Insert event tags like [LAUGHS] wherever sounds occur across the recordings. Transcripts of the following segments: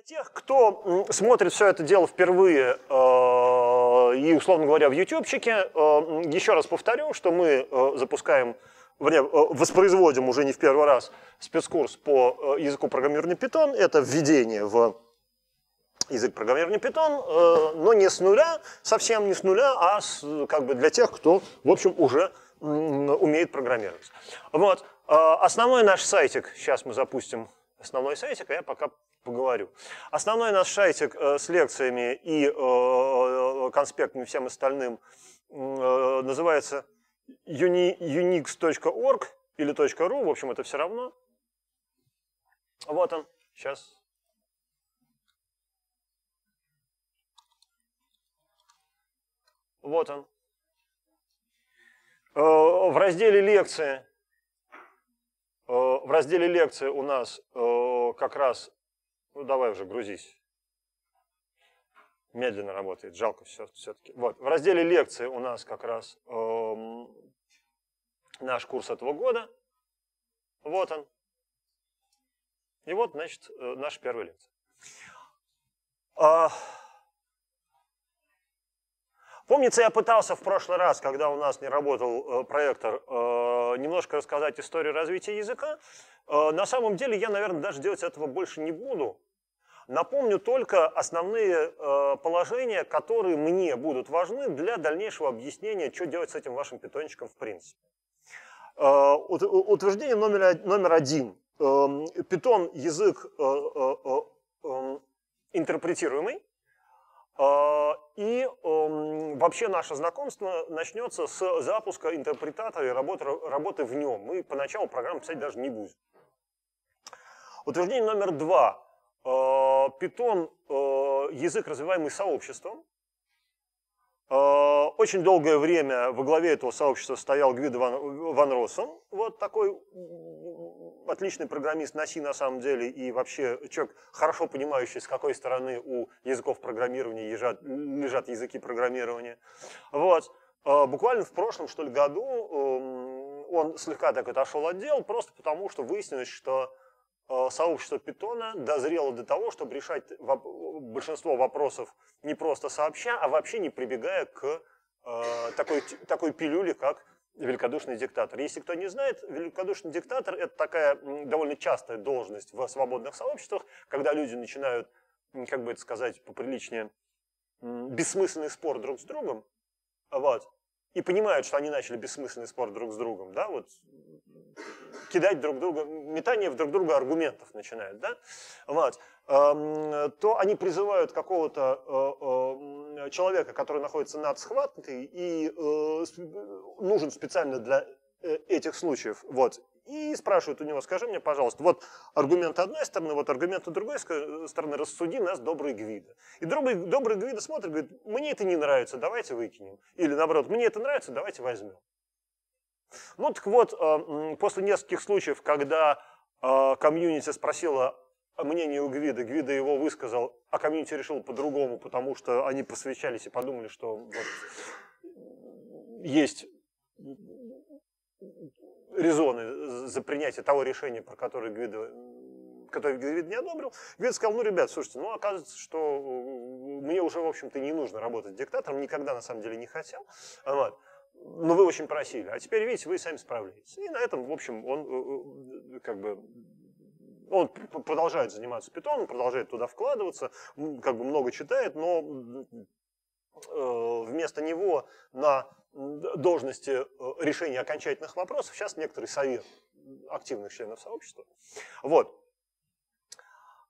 Для тех, кто смотрит все это дело впервые э, и, условно говоря, в ютубчике, э, еще раз повторю, что мы э, запускаем, воспроизводим уже не в первый раз спецкурс по языку программирования Python. Это введение в язык программирования Python, но не с нуля, совсем не с нуля, а с, как бы для тех, кто, в общем, уже умеет программировать. Вот. Основной наш сайтик, сейчас мы запустим основной сайтик, а я пока поговорю. Основной наш сайтик э, с лекциями и э, э, конспектами всем остальным называется unix.org или .ru, в общем, это все равно. Вот он, сейчас. Вот он. В разделе лекции в разделе лекции у нас как раз ну давай уже, грузись. Медленно работает, жалко все-таки. Вот. В разделе лекции у нас как раз эм, наш курс этого года. Вот он. И вот, значит, э, наша первая лекция. А... Помнится, я пытался в прошлый раз, когда у нас не работал э, проектор, э, немножко рассказать историю развития языка. Э, на самом деле я, наверное, даже делать этого больше не буду, Напомню только основные э, положения, которые мне будут важны для дальнейшего объяснения, что делать с этим вашим питончиком в принципе. Э, утверждение номер один. Эм, питон – язык э, эм, интерпретируемый, и эм, вообще наше знакомство начнется с запуска интерпретатора и работы, работы в нем. Мы поначалу программу писать даже не будем. Утверждение номер два. Э, питон э, – язык, развиваемый сообществом. Э, очень долгое время во главе этого сообщества стоял Гвидо Ван, Ван Россом. Вот такой отличный программист на C на самом деле и вообще человек, хорошо понимающий, с какой стороны у языков программирования лежат, лежат языки программирования. Вот. Буквально в прошлом, что ли, году эм, он слегка так отошел от дел, просто потому что выяснилось, что Э, сообщество Питона дозрело до того, чтобы решать большинство вопросов не просто сообща, а вообще не прибегая к э, такой, такой пилюле, как великодушный диктатор. Если кто не знает, великодушный диктатор – это такая довольно частая должность в свободных сообществах, когда люди начинают, как бы это сказать поприличнее, бессмысленный спор друг с другом, вот, и понимают, что они начали бессмысленный спор друг с другом, да, вот кидать друг друга, метание в друг друга аргументов начинают, да, вот, эм, то они призывают какого-то э, э, человека, который находится над схваткой и э, нужен специально для этих случаев, вот, и спрашивают у него, скажи мне, пожалуйста, вот аргумент одной стороны, вот аргументы другой стороны, рассуди нас, добрый Гвида. И добрый, добрый Гвида смотрит, говорит, мне это не нравится, давайте выкинем. Или наоборот, мне это нравится, давайте возьмем. Ну так вот, э, после нескольких случаев, когда э, комьюнити спросила мнение у Гвида, Гвида его высказал, а комьюнити решил по-другому, потому что они посвящались и подумали, что вот есть резоны за принятие того решения, про которое Гвидо который Гвид не одобрил, Гвид сказал, ну, ребят, слушайте, ну, оказывается, что э, мне уже, в общем-то, не нужно работать диктатором, никогда, на самом деле, не хотел. Вот. Но вы очень просили. А теперь, видите, вы сами справляетесь. И на этом, в общем, он э, э, как бы он продолжает заниматься питоном, продолжает туда вкладываться, как бы много читает, но вместо него на должности э, решения окончательных вопросов, сейчас некоторый совет активных членов сообщества. Вот.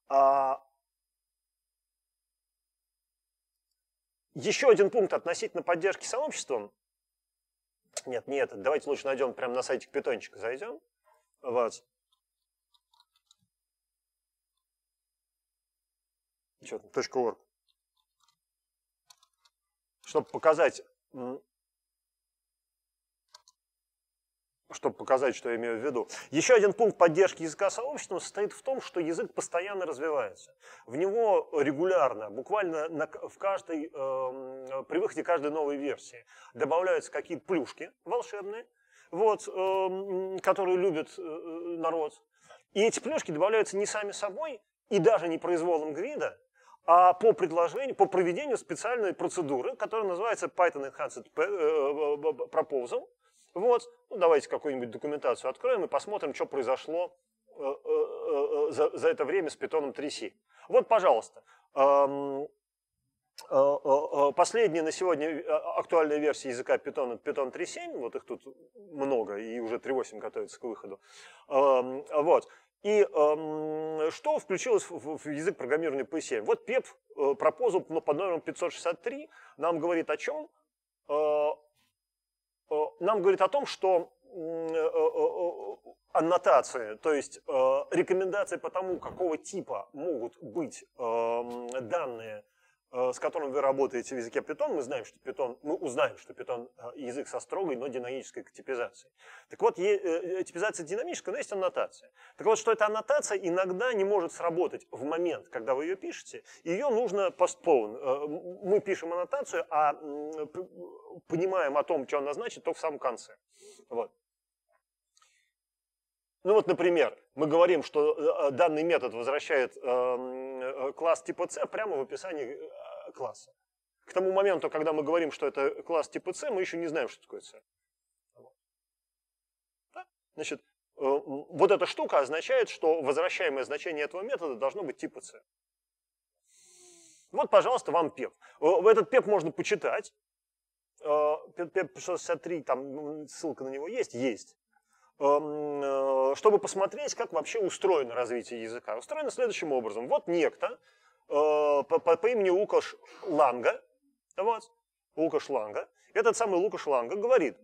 А, Еще один пункт относительно поддержки сообществом. Нет, нет Давайте лучше найдем прямо на сайте Питончика зайдем. Вот. Что там? .org. Чтобы показать чтобы показать, что я имею в виду. Еще один пункт поддержки языка сообществом состоит в том, что язык постоянно развивается. В него регулярно, буквально на, в каждой, э, при выходе каждой новой версии добавляются какие-то плюшки волшебные, вот, э, которые любит э, э, народ. И эти плюшки добавляются не сами собой и даже не произволом грида, а по предложению, по проведению специальной процедуры, которая называется Python Enhanced э, э, Proposal, вот, ну, давайте какую-нибудь документацию откроем и посмотрим, что произошло э, э, э, за, за это время с питоном 3C. Вот, пожалуйста, эм, последняя на сегодня актуальная версия языка Python это Python 3.7, вот их тут много, и уже 3.8 готовится к выходу. Эм, вот. И эм, что включилось в язык программирования P7? Вот PEP пропозал но под номером 563 нам говорит о чем? Э, нам говорит о том, что э, э, аннотации, то есть рекомендации по тому, какого типа могут быть эм, данные Э, с которым вы работаете в языке Python, мы знаем, что Python, мы узнаем, что Python э, язык со строгой, но динамической типизацией. Так вот, э, типизация динамическая, но есть аннотация. Так вот, что эта аннотация иногда не может сработать в момент, когда вы ее пишете, ее нужно постпоун. Мы пишем аннотацию, а понимаем о том, что она значит, только в самом конце. Вот. Ну вот, например, мы говорим, что данный метод возвращает эм, Э, класс типа С прямо в описании э, класса. К тому моменту, когда мы говорим, что это класс типа С, мы еще не знаем, что такое С. Значит, э, вот эта штука означает, что возвращаемое значение этого метода должно быть типа С. Вот, пожалуйста, вам пеп. Этот пеп можно почитать. Пеп 663, там ссылка на него есть? Есть. Эм, э, чтобы посмотреть, как вообще устроено развитие языка. Устроено следующим образом. Вот некто э, по, имени Лукаш Ланга, вот, Лукаш Ланга, этот самый Лукаш Ланга говорит,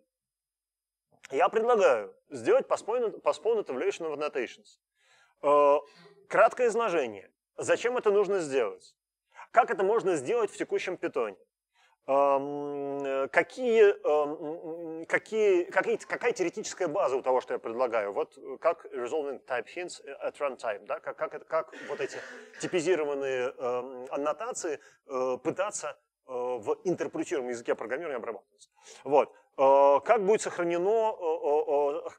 я предлагаю сделать postponed, postponed evaluation of annotations. Э, краткое изложение. Зачем это нужно сделать? Как это можно сделать в текущем питоне? Э, какие, какие, какие, какая теоретическая база у того, что я предлагаю? Вот э, как resolving type hints at runtime, да? как, как, как вот эти типизированные аннотации э, пытаться э, в интерпретируемом языке программирования обрабатывать. Вот. Как будет, сохранено,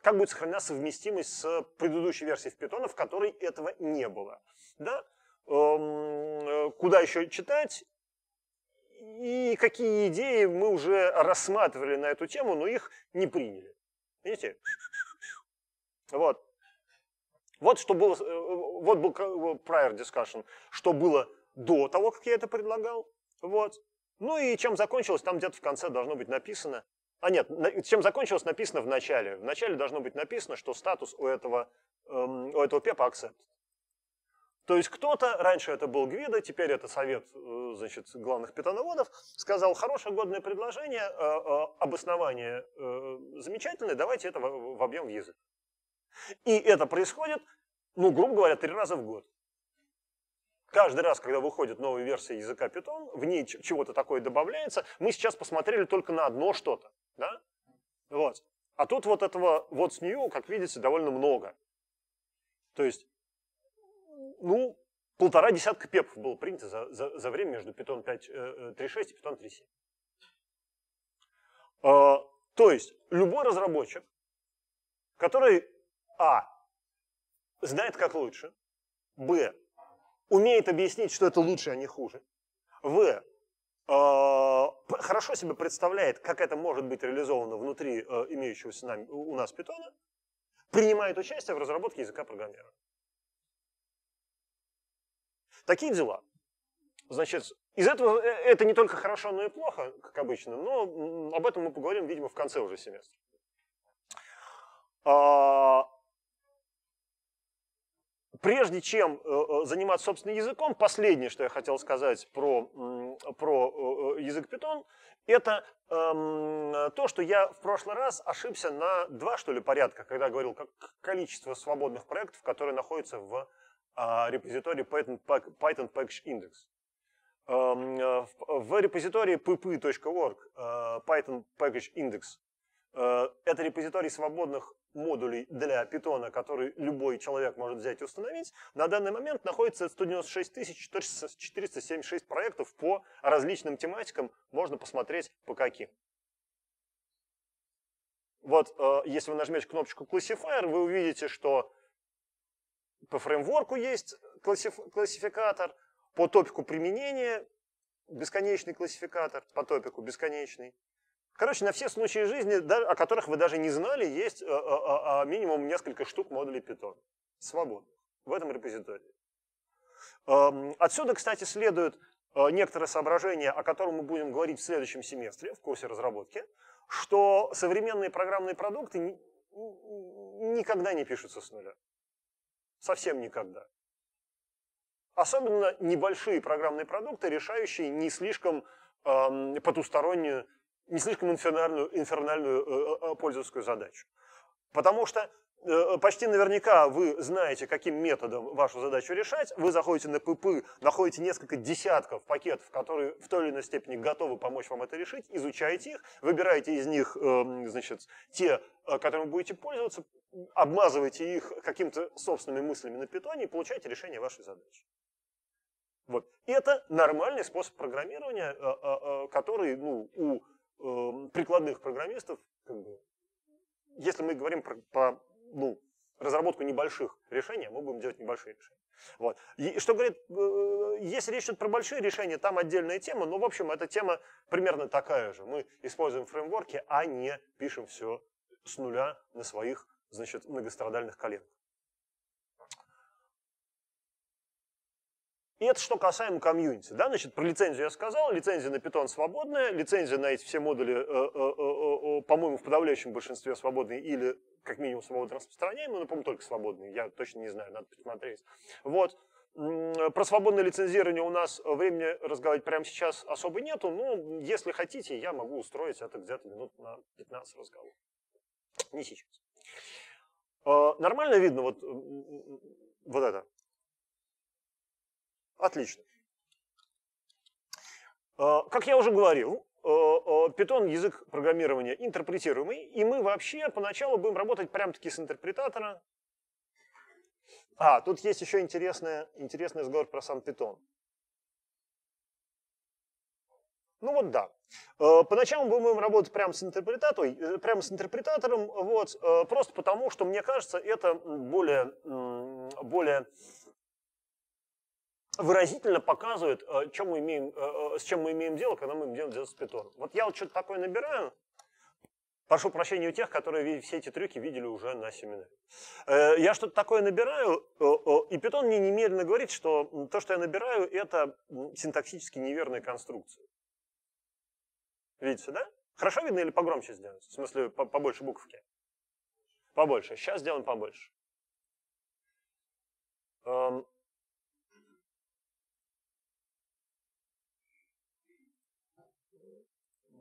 как будет сохранена совместимость с предыдущей версией в Python, в которой этого не было. Да? Куда еще читать? и какие идеи мы уже рассматривали на эту тему, но их не приняли. Видите? Вот. Вот что было, э, вот был prior discussion, что было до того, как я это предлагал. Вот. Ну и чем закончилось, там где-то в конце должно быть написано. А нет, чем закончилось, написано в начале. В начале должно быть написано, что статус у этого, эм, у этого пепа accept. То есть кто-то, раньше это был Гвида, теперь это совет э, значит, главных питоноводов, сказал, хорошее годное предложение, э, э, обоснование замечательное, давайте это в объем в И это происходит, ну, грубо говоря, три раза в год. Каждый раз, когда выходит новая версия языка Python, в ней чего-то такое добавляется. Мы сейчас посмотрели только на одно что-то. Да? Вот. А тут вот этого вот с нее, как видите, довольно много. То есть ну, полтора десятка пепов было принято за, за, за время между Python 5.3.6 э, э, и Python 3.7. Э, то есть любой разработчик, который, а, знает как лучше, б, умеет объяснить, что это лучше, а не хуже, в, а, хорошо себе представляет, как это может быть реализовано внутри э, имеющегося нами, у нас питона, принимает участие в разработке языка программирования. Такие дела. Значит, из этого э, это не только хорошо, но и плохо, как обычно, но об этом мы поговорим, видимо, в конце уже семестра. А, прежде чем э, э, заниматься собственным языком, последнее, что я хотел сказать про, про язык Python, это эм, то, что я в прошлый раз ошибся на два, что ли, порядка, когда говорил как количество свободных проектов, которые находятся в а, репозиторий Python, Python Package Index. Эм, э, в репозитории pp.org э, Python Package Index э, это репозиторий свободных модулей для питона, который любой человек может взять и установить, на данный момент находится 196 476 проектов по различным тематикам. Можно посмотреть по каким. Вот, если вы нажмете кнопочку Classifier, вы увидите, что по фреймворку есть классификатор, по топику применения бесконечный классификатор, по топику бесконечный. Короче, на все случаи жизни, о которых вы даже не знали, есть э, э, э, минимум несколько штук модулей Python. Свободных. В этом репозитории. Эм, отсюда, кстати, следует некоторое соображение, о котором мы будем говорить в следующем семестре, в курсе разработки, что современные программные продукты никогда не пишутся с нуля. Совсем никогда. Особенно небольшие программные продукты, решающие не слишком эм, потустороннюю, не слишком инфернальную, инфернальную э, э, э пользовательскую задачу. Потому что Э, почти наверняка вы знаете, каким методом вашу задачу решать. Вы заходите на ПП, находите несколько десятков пакетов, которые в той или иной степени готовы помочь вам это решить, изучаете их, выбираете из них эм, значит, те, э, которыми будете пользоваться, обмазываете их какими-то собственными мыслями на питоне и получаете решение вашей задачи. Вот. Это нормальный способ программирования, э, который ну, у эм, прикладных программистов, если мы говорим про, про ну, разработку небольших решений, а мы будем делать небольшие решения. Вот. И что говорит, э, если речь идет про большие решения, там отдельная тема, но, в общем, эта тема примерно такая же. Мы используем фреймворки, а не пишем все с нуля на своих значит, многострадальных коленках. И это что касаемо комьюнити. Да? Значит, про лицензию я сказал, лицензия на Python свободная, лицензия на эти все модули, э э, э -э -э по-моему, в подавляющем большинстве свободные или как минимум свободно распространяемые, но, по-моему, только свободные, я точно не знаю, надо посмотреть. Вот. Про свободное лицензирование у нас времени разговаривать прямо сейчас особо нету, но ну, если хотите, я могу устроить это где-то минут на 15 разговор. Не сейчас. Э, нормально видно вот, вот это? Отлично. А, как я уже говорил, а, а, Python язык программирования интерпретируемый, и мы вообще поначалу будем работать прямо таки с интерпретатора. А, тут есть еще интересная, интересный разговор про сам Python. Ну вот да. Поначалу мы будем работать прямо с, э, прямо с интерпретатором, вот, просто потому, что мне кажется, это более, более выразительно показывает, э, чем мы имеем, э, э, с чем мы имеем дело, когда мы идем делать спитон. Вот я вот что-то такое набираю, прошу прощения у тех, которые все эти трюки видели уже на семинаре. Я что-то такое набираю, и питон мне немедленно говорит, что то, что я набираю, это синтаксически неверная конструкция. Видите, да? Хорошо видно или погромче сделать? В смысле, побольше буковки? Побольше. Сейчас сделаем побольше. Эм,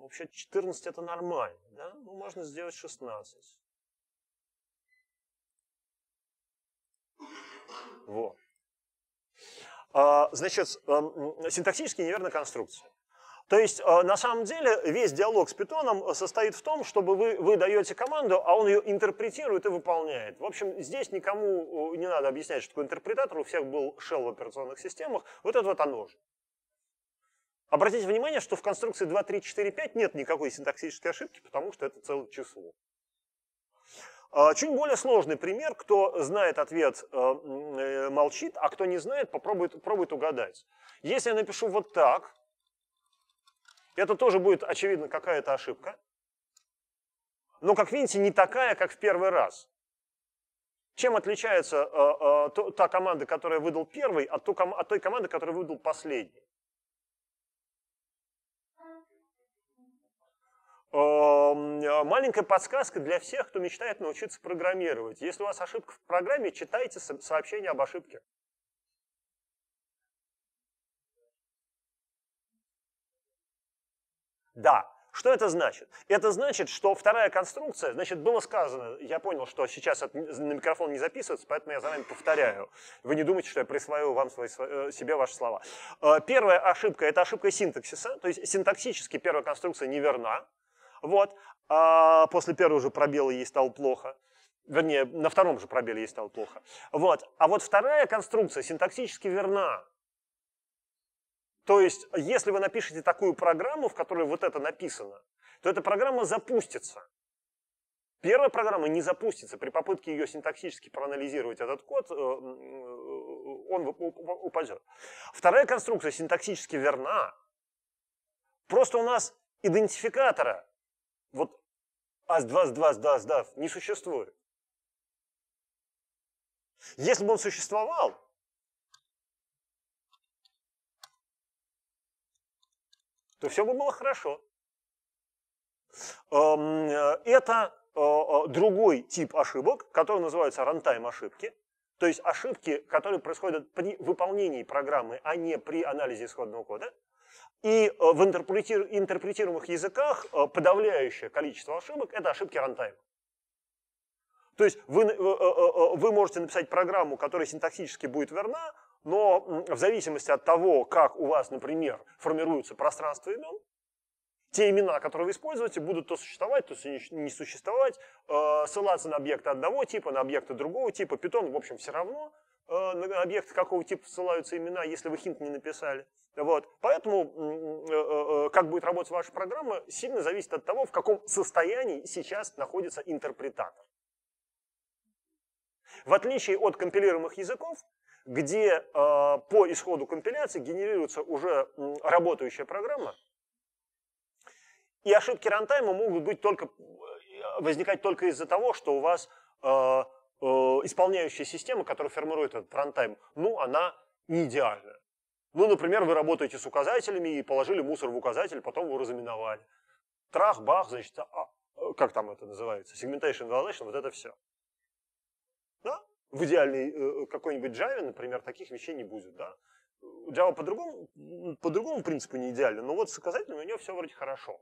Вообще 14 это нормально, да? Ну, можно сделать 16. Вот. А, значит, эм, синтаксически неверная конструкция. То есть, э, на самом деле, весь диалог с питоном э, состоит в том, чтобы вы, вы даете команду, а он ее интерпретирует и выполняет. В общем, здесь никому э, не надо объяснять, что такое интерпретатор, у всех был shell в операционных системах, вот это вот оно же. Обратите внимание, что в конструкции 2, 3, 4, 5 нет никакой синтаксической ошибки, потому что это целое число. А, чуть более сложный пример. Кто знает ответ, э, э, молчит, а кто не знает, попробует пробует угадать. Если я напишу вот так, это тоже будет, очевидно, какая-то ошибка. Но, как видите, не такая, как в первый раз. Чем отличается э, та команда, которая выдал первый, от той команды, которая выдал последний? Эм, маленькая подсказка для всех, кто мечтает научиться программировать. Если у вас ошибка в программе, читайте сообщение об ошибке. Да. Что это значит? Это значит, что вторая конструкция, значит, было сказано, я понял, что сейчас это на микрофон не записывается, поэтому я за вами повторяю. Вы не думайте, что я присвоил вам свои, э, себе ваши слова. Э, первая ошибка – это ошибка синтаксиса, то есть синтаксически первая конструкция неверна, вот. А после первого же пробела ей стало плохо. Вернее, на втором же пробеле ей стало плохо. Вот. А вот вторая конструкция синтаксически верна. То есть, если вы напишете такую программу, в которой вот это написано, то эта программа запустится. Первая программа не запустится. При попытке ее синтаксически проанализировать этот код, э, э, он упадет. Вторая конструкция синтаксически верна. Просто у нас идентификатора вот аз два дваз дваз дав не существует. Если бы он существовал, то все бы было хорошо. Эм, э, это э, э, другой тип ошибок, который называется рантайм ошибки, то есть ошибки, которые происходят при выполнении программы, а не при анализе исходного кода – и э, в интерпретируемых языках э, подавляющее количество ошибок – это ошибки рантайма. То есть вы, э, вы можете написать программу, которая синтаксически будет верна, но в зависимости от того, как у вас, например, формируются пространство имен, те имена, которые вы используете, будут то существовать, то не существовать, ссылаться на объекты одного типа, на объекты другого типа. Питон, в общем, все равно на объекты какого типа ссылаются имена, если вы хинт не написали. Вот. Поэтому э, э, э, как будет работать ваша программа, сильно зависит от того, в каком состоянии сейчас находится интерпретатор. В отличие от компилируемых языков, где по исходу компиляции генерируется уже работающая программа, и ошибки рантайма могут быть только, возникать только из-за того, что у вас исполняющая система, которая формирует этот рантайм, ну, она не идеальная. Ну, например, вы работаете с указателями и положили мусор в указатель, потом его разоминовали. Трах, бах, значит, а, э, как там это называется, segmentation validation, вот это все. Да? В идеальной э, э, какой-нибудь Java, например, таких вещей не будет, да. Java по-другому, по другому принципу не идеально, но вот с указателями у него все вроде хорошо.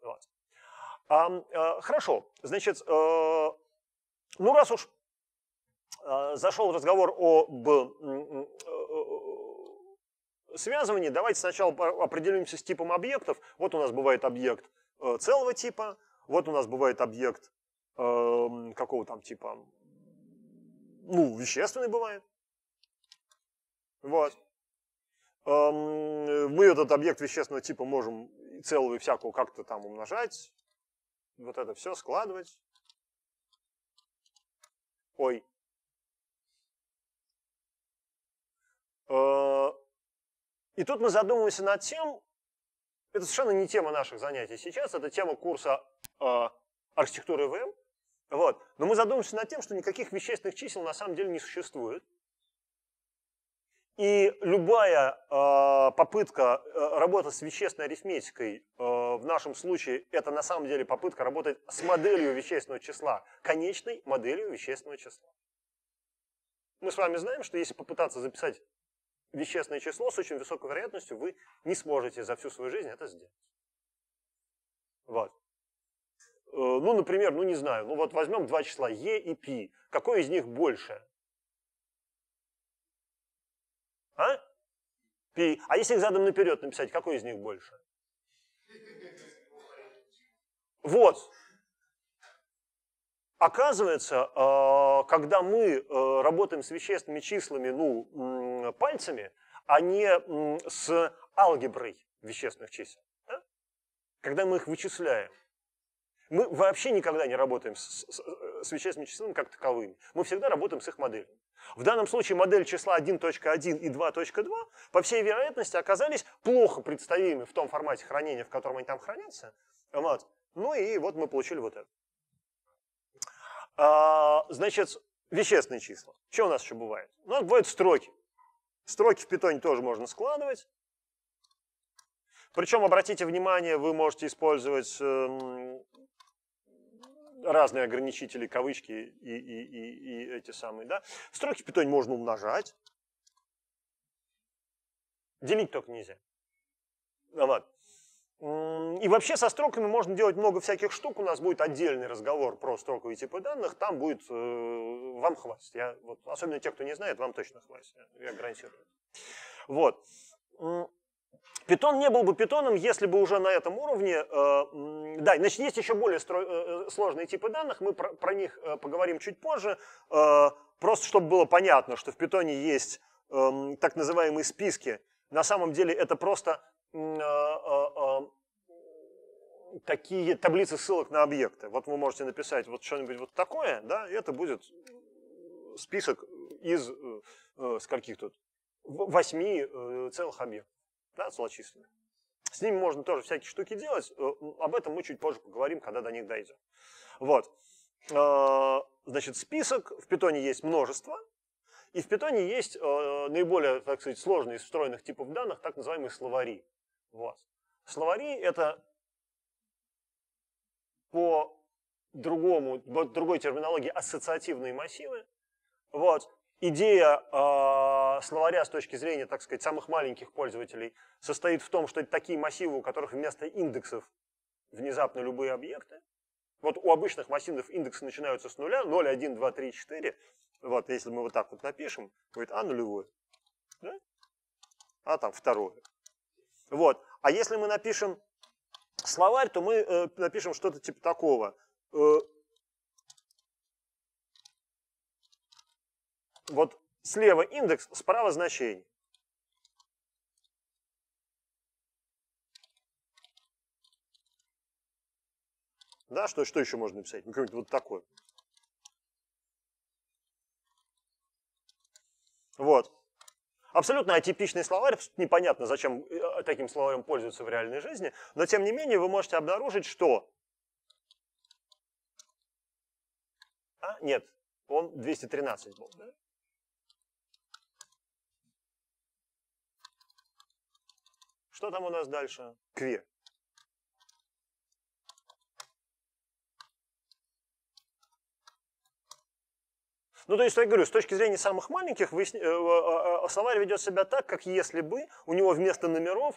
Вот. А, а, хорошо, значит, э, ну раз уж э, зашел разговор об э, Связывание. давайте сначала определимся с типом объектов. Вот у нас бывает объект э, целого типа, вот у нас бывает объект э, какого там типа, ну, вещественный бывает. Вот. Эм, мы этот объект вещественного типа можем целого и всякого как-то там умножать, вот это все складывать. Ой. Э, и тут мы задумываемся над тем, это совершенно не тема наших занятий сейчас, это тема курса э, архитектуры ВМ. Вот. Но мы задумываемся над тем, что никаких вещественных чисел на самом деле не существует. И любая э, попытка э, работать с вещественной арифметикой, э, в нашем случае это на самом деле попытка работать с моделью вещественного числа, конечной моделью вещественного числа. Мы с вами знаем, что если попытаться записать вещественное число, с очень высокой вероятностью вы не сможете за всю свою жизнь это сделать. Вот. Э, ну, например, ну не знаю, ну вот возьмем два числа е и π. Какое из них больше? А? Пи. А если их задом наперед написать, какое из них больше? Вот. Оказывается, э, когда мы э, работаем с вещественными числами, ну, Э, пальцами, а не с алгеброй вещественных чисел. Да? Когда мы их вычисляем. Мы вообще никогда не работаем с, с, с вещественными числами как таковыми. Мы всегда работаем с их моделями. В данном случае модель числа 1.1 и 2.2, по всей вероятности, оказались плохо представимы в том формате хранения, в котором они там хранятся. Вот. Ну и вот мы получили вот это. А, значит, вещественные числа. Что у нас еще бывает? У нас бывают строки. Строки в питоне тоже можно складывать. Причем, обратите внимание, вы можете использовать эм, разные ограничители, кавычки и, и, и, и эти самые. Да? Строки в питоне можно умножать. Делить только нельзя. А, ладно. И вообще со строками можно делать много всяких штук. У нас будет отдельный разговор про строковые типы данных. Там будет... Э, вам хватит. Я, вот, особенно те, кто не знает, вам точно хватит. Я, я гарантирую. Вот. Питон не был бы питоном, если бы уже на этом уровне... Э, да, значит, есть еще более стро, э, э, сложные типы данных. Мы про, про них э, поговорим чуть позже. Э, просто чтобы было понятно, что в питоне есть э, так называемые списки. На самом деле это просто э, э, такие таблицы ссылок на объекты. Вот вы можете написать вот что-нибудь вот такое, да, и это будет список из э, э скольких тут? Восьми э, целых объектов, да, целочисленных. С ними можно тоже всякие штуки делать, э, об этом мы чуть позже поговорим, когда до них дойдем. Вот. Э, значит, список, в питоне есть множество, и в питоне есть наиболее, так сказать, сложные из встроенных типов данных, так называемые словари. Вот. Словари – это по другому, по другой терминологии ассоциативные массивы. Вот. Идея э, словаря с точки зрения, так сказать, самых маленьких пользователей состоит в том, что это такие массивы, у которых вместо индексов внезапно любые объекты. Вот у обычных массивов индексы начинаются с нуля, 0, 1, 2, 3, 4. Вот если мы вот так вот напишем, будет А нулевое, да? а там второе. Вот. А если мы напишем словарь, то мы э, напишем что-то типа такого. Э, вот слева индекс, справа значение. Да, что, что еще можно написать? Ну, вот такое. Вот. Абсолютно атипичный словарь, непонятно, зачем э, таким словарем пользуются в реальной жизни, но тем не менее вы можете обнаружить, что... А, нет, он 213 был, да? Что там у нас дальше? Квир. Ну, то есть, я говорю, с точки зрения самых маленьких, выясни... Э, э, э, словарь ведет себя так, как если бы у него вместо номеров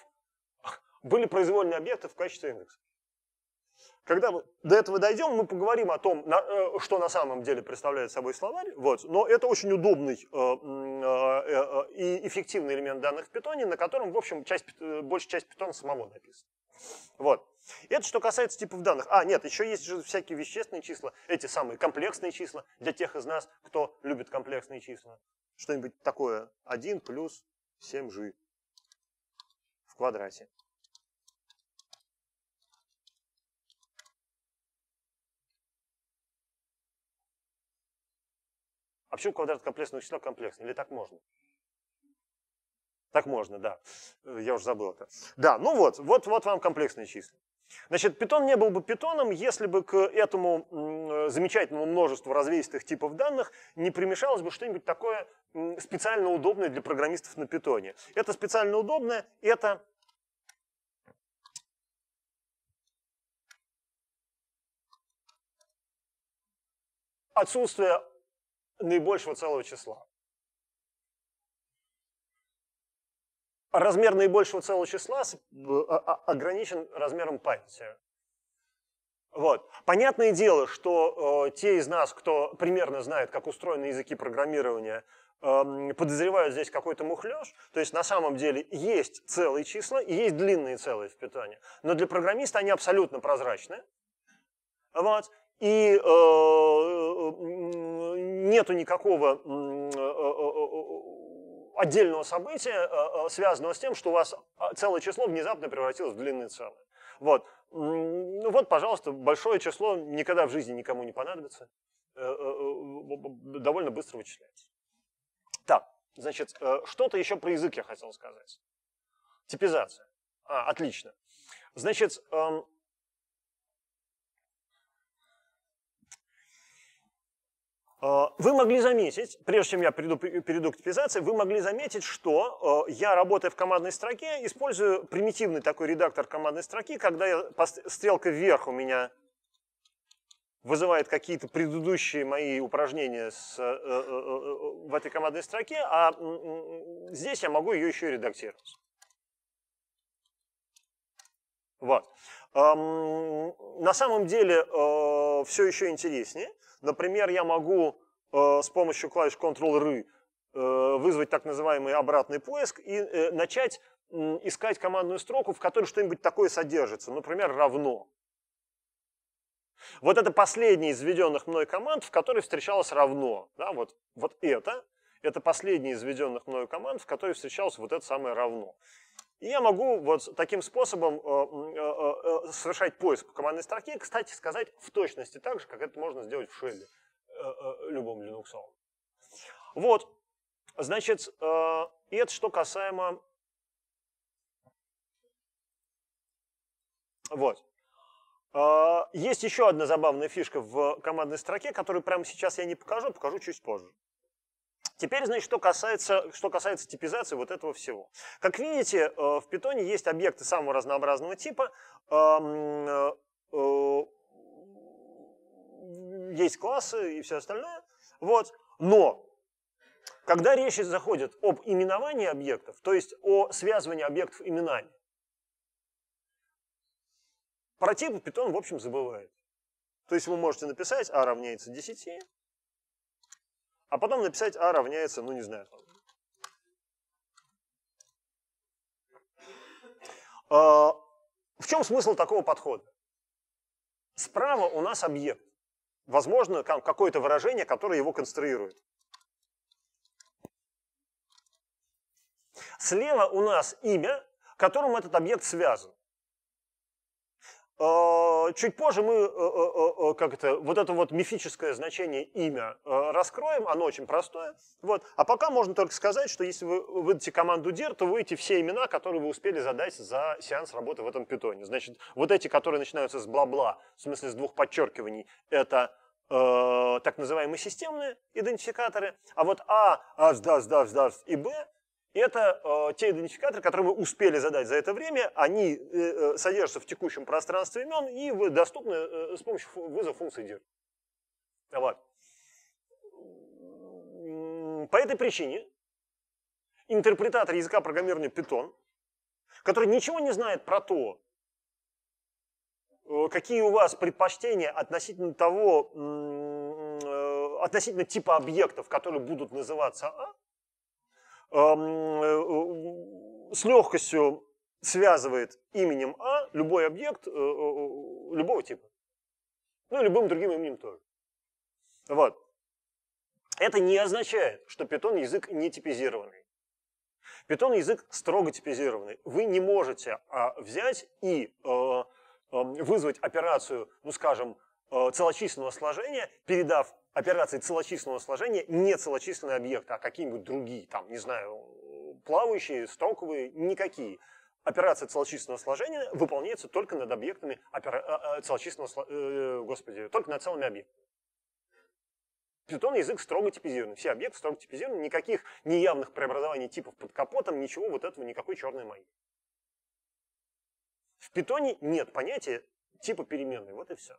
были произвольные объекты в качестве индекса. Когда мы до этого дойдем, мы поговорим о том, что на самом деле представляет собой словарь. Вот. Но это очень удобный и эффективный элемент данных в питоне, на котором, в общем, часть, большая часть питона самого написана. Вот. Это что касается типов данных. А, нет, еще есть же всякие вещественные числа, эти самые комплексные числа, для тех из нас, кто любит комплексные числа. Что-нибудь такое 1 плюс 7g в квадрате. А почему квадрат комплексного числа комплексный? Или так можно? Так можно, да. Э, я уже забыл это. Да, ну вот, вот, вот вам комплексные числа. Значит, питон не был бы питоном, если бы к этому замечательному множеству развесистых типов данных не примешалось бы что-нибудь такое специально удобное для программистов на питоне. Это специально удобное, это отсутствие наибольшего целого числа. размер наибольшего целого числа э, ограничен размером памяти. Вот. Понятное дело, что э, те из нас, кто примерно знает, как устроены языки программирования, э, подозревают здесь какой-то мухлёж. То есть на самом деле есть целые числа и есть длинные целые в питании, Но для программиста они абсолютно прозрачны. Вот. И э, э нету никакого отдельного события, э, э, связанного с тем, что у вас а, целое число внезапно превратилось в длинное целое. Вот. Ну вот, пожалуйста, большое число никогда в жизни никому не понадобится. Э, довольно быстро вычисляется. Так, значит, что-то еще про язык я хотел сказать. Типизация. А, отлично. Значит, эм, Э, вы могли заметить, прежде чем я перейду, перейду к типизации, вы могли заметить, что э, я, работая в командной строке, использую примитивный такой редактор командной строки, когда я, стрелка вверх у меня вызывает какие-то предыдущие мои упражнения с, э, в этой командной строке, а здесь я могу ее еще и редактировать. Вот. Эм, на самом деле все еще интереснее. Например, я могу э, с помощью клавиш Ctrl-R э, вызвать так называемый обратный поиск и э, начать искать командную строку, в которой что-нибудь такое содержится, например, равно. Вот это последний из введенных мной команд, в которой встречалось равно. Да, вот, вот это, это последний из введенных мной команд, в которой встречалось вот это самое равно. И я могу вот таким способом э, э, э, совершать поиск в командной строке, кстати сказать, в точности так же, как это можно сделать в шелле любом Linux. Вот, значит, и это что касаемо... Вот. Есть еще одна забавная фишка в командной строке, которую прямо сейчас я не покажу, а покажу чуть позже. Теперь, значит, что касается, что касается типизации вот этого всего. Как видите, э, в питоне есть объекты самого разнообразного типа, э, э, есть классы и все остальное. Вот. Но когда речь заходит об именовании объектов, то есть о связывании объектов именами, про типы питон, в общем, забывает. То есть вы можете написать а равняется 10, а потом написать А равняется, ну не знаю. А, в чем смысл такого подхода? Справа у нас объект. Возможно, какое-то выражение, которое его конструирует. Слева у нас имя, которым этот объект связан. А, чуть позже мы э, э, э, как это, вот это вот мифическое значение имя раскроем, оно очень простое. Вот. А пока можно только сказать, что если вы выдадите команду dir, то выйдете все имена, которые вы успели задать за сеанс работы в этом питоне. Значит, вот эти, которые начинаются с бла-бла, в смысле с двух подчеркиваний, это э, так называемые системные идентификаторы, а вот А, Аз, Даз, Даз, Даз и Б это э, те идентификаторы, которые мы успели задать за это время, они э, э содержатся в текущем пространстве имен и доступны э, с помощью вызова функции dir. Вот. По этой причине интерпретатор языка программирования Python, который ничего не знает про то, э, какие у вас предпочтения относительно того, э, относительно типа объектов, которые будут называться А, Э, с легкостью связывает именем А любой объект э, э, любого типа. Ну, любым другим именем тоже. Вот. Это не означает, что питон язык не типизированный. Питон язык строго типизированный. Вы не можете а, взять и а, а, вызвать операцию, ну скажем, а, целочисленного сложения, передав операции целочисленного сложения не целочисленные объекты, а какие-нибудь другие, там, не знаю, плавающие, стоковые, никакие. Операция целочисленного сложения выполняется только над объектами опера... Э, э, целочисленного, э, господи, только над целыми объектами. Питон язык строго типизированный, Все объекты строго типизированы, никаких неявных преобразований типов под капотом, ничего вот этого, никакой черной магии. В питоне нет понятия типа переменной, вот и все.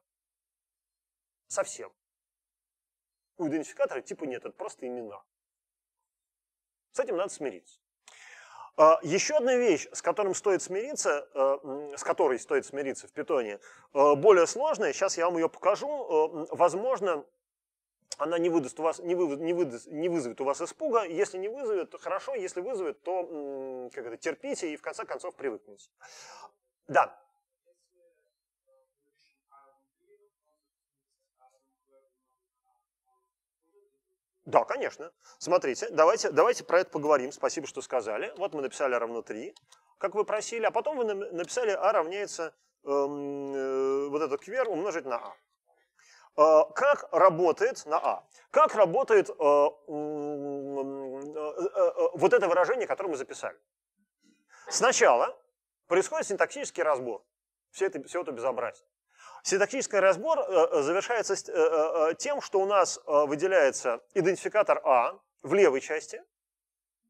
Совсем. У идентификатора типа нет, это просто имена. С этим надо смириться. А, еще одна вещь, с, которым стоит смириться, э, с которой стоит смириться в питоне, э, более сложная, сейчас я вам ее покажу, э, возможно, она не, выдаст у вас, не, вы, не, выдаст, не вызовет у вас испуга, если не вызовет, то хорошо, если вызовет, то как это, терпите и в конце концов привыкните Да, Да, конечно. Смотрите, давайте, давайте про это поговорим. Спасибо, что сказали. Вот мы написали А равно 3, как вы просили, а потом вы написали А равняется э, э, вот этот QR умножить на А э, как работает на А, как работает э, э, э, э, вот это выражение, которое мы записали. Сначала происходит синтаксический разбор все это, все это безобразие. Синтаксический разбор э, э, завершается э, тем, что у нас выделяется идентификатор А в левой части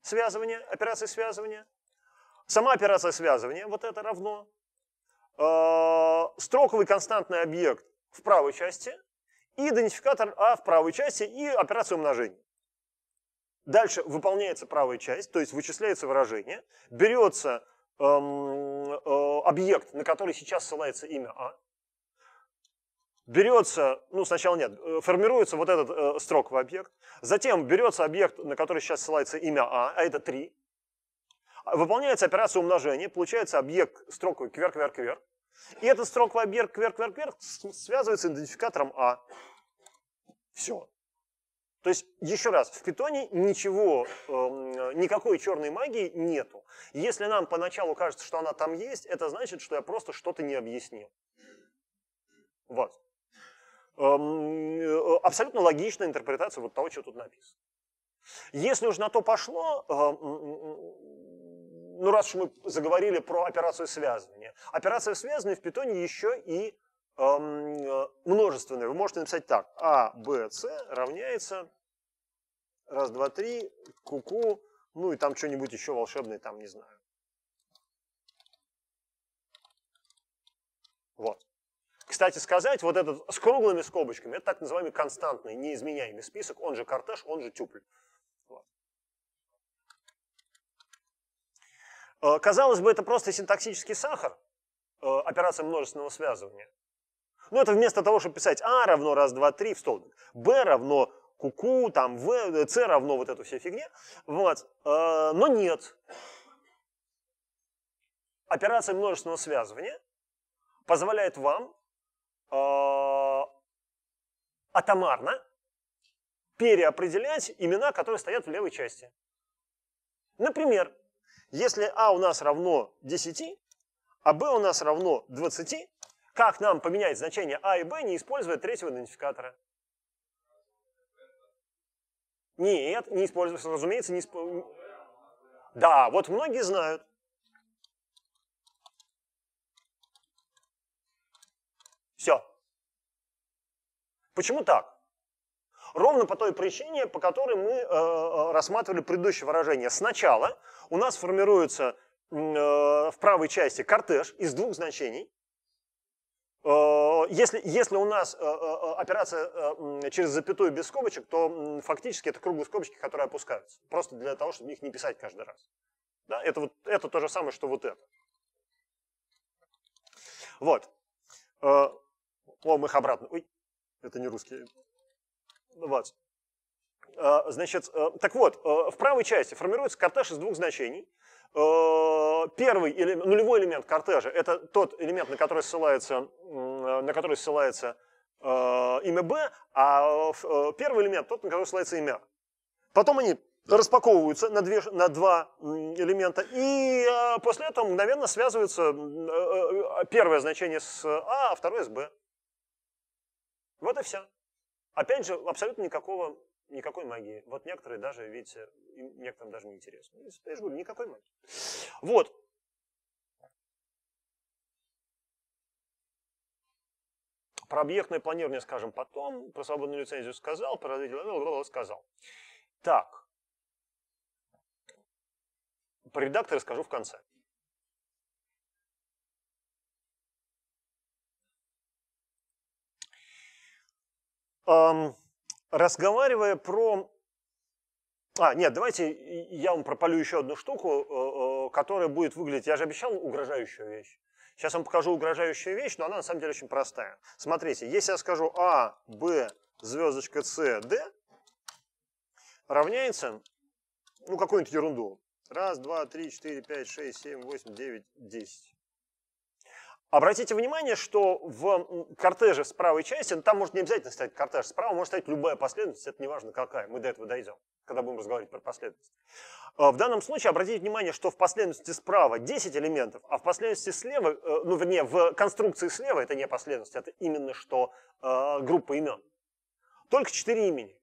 связывания, операции связывания. Сама операция связывания, вот это равно. Строковый константный объект в правой части и идентификатор А в правой части и операция умножения. Дальше выполняется правая часть, то есть вычисляется выражение, берется эм, объект, на который сейчас ссылается имя А, берется, ну сначала нет, э, формируется вот этот э, строковый объект, затем берется объект, на который сейчас ссылается имя А, а это 3, а выполняется операция умножения, получается объект строковый квер-квер-квер, и этот строковый объект квер-квер-квер связывается с идентификатором А. Все. То есть, еще раз, в питоне ничего, э, никакой черной магии нету. Если нам поначалу кажется, что она там есть, это значит, что я просто что-то не объяснил. Вот. Эм, э, абсолютно логичная интерпретация вот того, что тут написано. Если уж на то пошло, э, ну раз уж мы заговорили про операцию связывания. Операция связывания в питоне еще и эм, э, множественная. Вы можете написать так. А, Б, С равняется раз, два, три, куку, -ку, ну и там что-нибудь еще волшебное, там, не знаю, Кстати сказать, вот этот с круглыми скобочками, это так называемый константный, неизменяемый список, он же кортеж, он же тюпль. Вот. Э, казалось бы, это просто синтаксический сахар, э, операция множественного связывания. Но это вместо того, чтобы писать А равно раз, два, три в столбик, Б равно куку, -ку, там В, э, С равно вот эту всю фигне. Вот. Но нет. Операция множественного связывания позволяет вам а, атомарно переопределять имена, которые стоят в левой части. Например, если А у нас равно 10, а б у нас равно 20, как нам поменять значение а и б, не используя третьего идентификатора? Нет, не используется, разумеется, не используя. Да, вот многие знают. Почему так? Ровно по той причине, по которой мы э, э рассматривали предыдущее выражение. Сначала у нас формируется э, в правой части кортеж из двух значений. Э, если, если у нас э, э, э операция э, через запятую без скобочек, то э, фактически это круглые скобочки, которые опускаются. Просто для того, чтобы их не писать каждый раз. Да? Это, вот, это то же самое, что вот это. Вот. Э, о, мы их обратно. Ой. Это не русский. Ну, вот. А, значит, э, так вот, э, в правой части формируется кортеж из двух значений. Э, первый элемент, нулевой элемент кортежа – это тот элемент, на который ссылается, на который ссылается имя B, а первый элемент – тот, на который ссылается имя. Потом они распаковываются на, две, на два элемента, и после этого мгновенно связывается первое значение с А, а второе с b. Вот и все. Опять же, абсолютно никакого, никакой магии. Вот некоторые даже, видите, некоторым даже не интересно. Я же говорю, никакой магии. Вот. Про объектное планирование скажем потом, про свободную лицензию сказал, про развитие сказал. Так. Про редактор скажу в конце. эм, разговаривая про... А, нет, давайте я вам пропалю еще одну штуку, э, э, которая будет выглядеть... Я же обещал угрожающую вещь. Сейчас вам покажу угрожающую вещь, но она на самом деле очень простая. Смотрите, если я скажу А, Б, звездочка С, Д, равняется, ну, какую-нибудь ерунду. Раз, два, три, четыре, пять, шесть, семь, восемь, девять, десять. Обратите внимание, что в кортеже с правой части, ну, там может не обязательно стоять кортеж справа, может стоять любая последовательность, это неважно какая, мы до этого дойдем, когда будем разговаривать про последовательность. А, в данном случае обратите внимание, что в последовательности справа 10 элементов, а в последовательности слева, э, ну вернее, в конструкции слева это не последовательность, это именно что а, группа имен. Только 4 имени.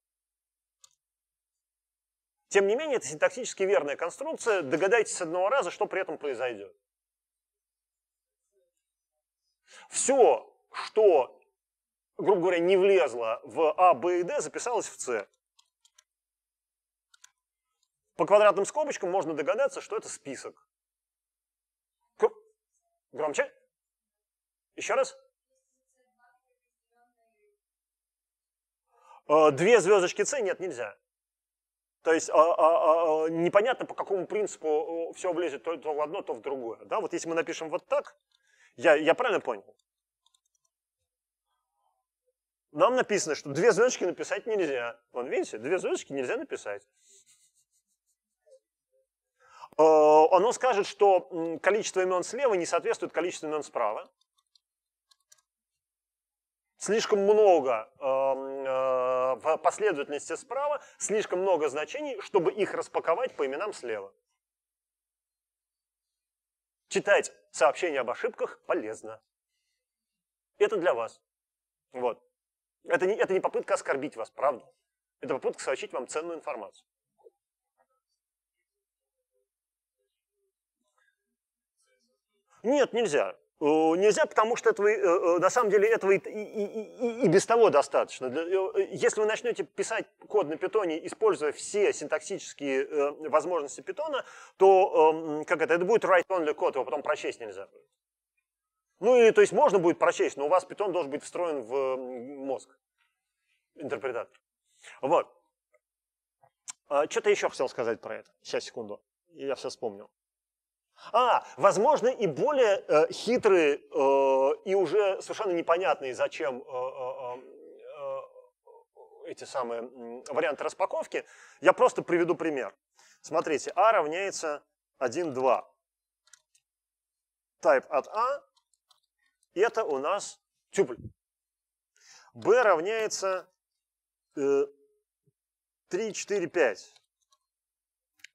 Тем не менее, это синтаксически верная конструкция, догадайтесь с одного раза, что при этом произойдет. Все, что, грубо говоря, не влезло в А, Б и Д, записалось в С. По квадратным скобочкам можно догадаться, что это список. Громче? Еще раз? Э, две звездочки С нет, нельзя. То есть а, а, а, а непонятно, по какому принципу э, все влезет то, то в одно, то в другое. Да? Вот если мы напишем вот так, я, я правильно понял? Нам написано, что две звездочки написать нельзя. Вон, видите, две звездочки нельзя написать. Э, оно скажет, что количество имен слева не соответствует количеству имен справа. Слишком много эм, э, в последовательности справа, слишком много значений, чтобы их распаковать по именам слева. Читать сообщения об ошибках полезно. Это для вас. Вот. Это не, это не попытка оскорбить вас, правда. Это попытка сообщить вам ценную информацию. Нет, нельзя. Э, нельзя, потому что этого, э, э, на самом деле этого и, и, и, и без того достаточно. Если вы начнете писать код на питоне, используя все синтаксические возможности питона, то эм, как это, это будет write-only код, его потом прочесть нельзя Ну и то есть, можно будет прочесть, но у вас питон должен быть встроен в мозг, интерпретатор. Вот. А, Что-то еще хотел сказать про это. Сейчас, секунду. Я все вспомнил. А, возможно, и более э, хитрые э, и уже совершенно непонятные, зачем э, э, э эти самые варианты распаковки. Я просто приведу пример. Смотрите, А равняется 1, 2. Type от А – это у нас тюпль. B равняется э, 3, 4, 5.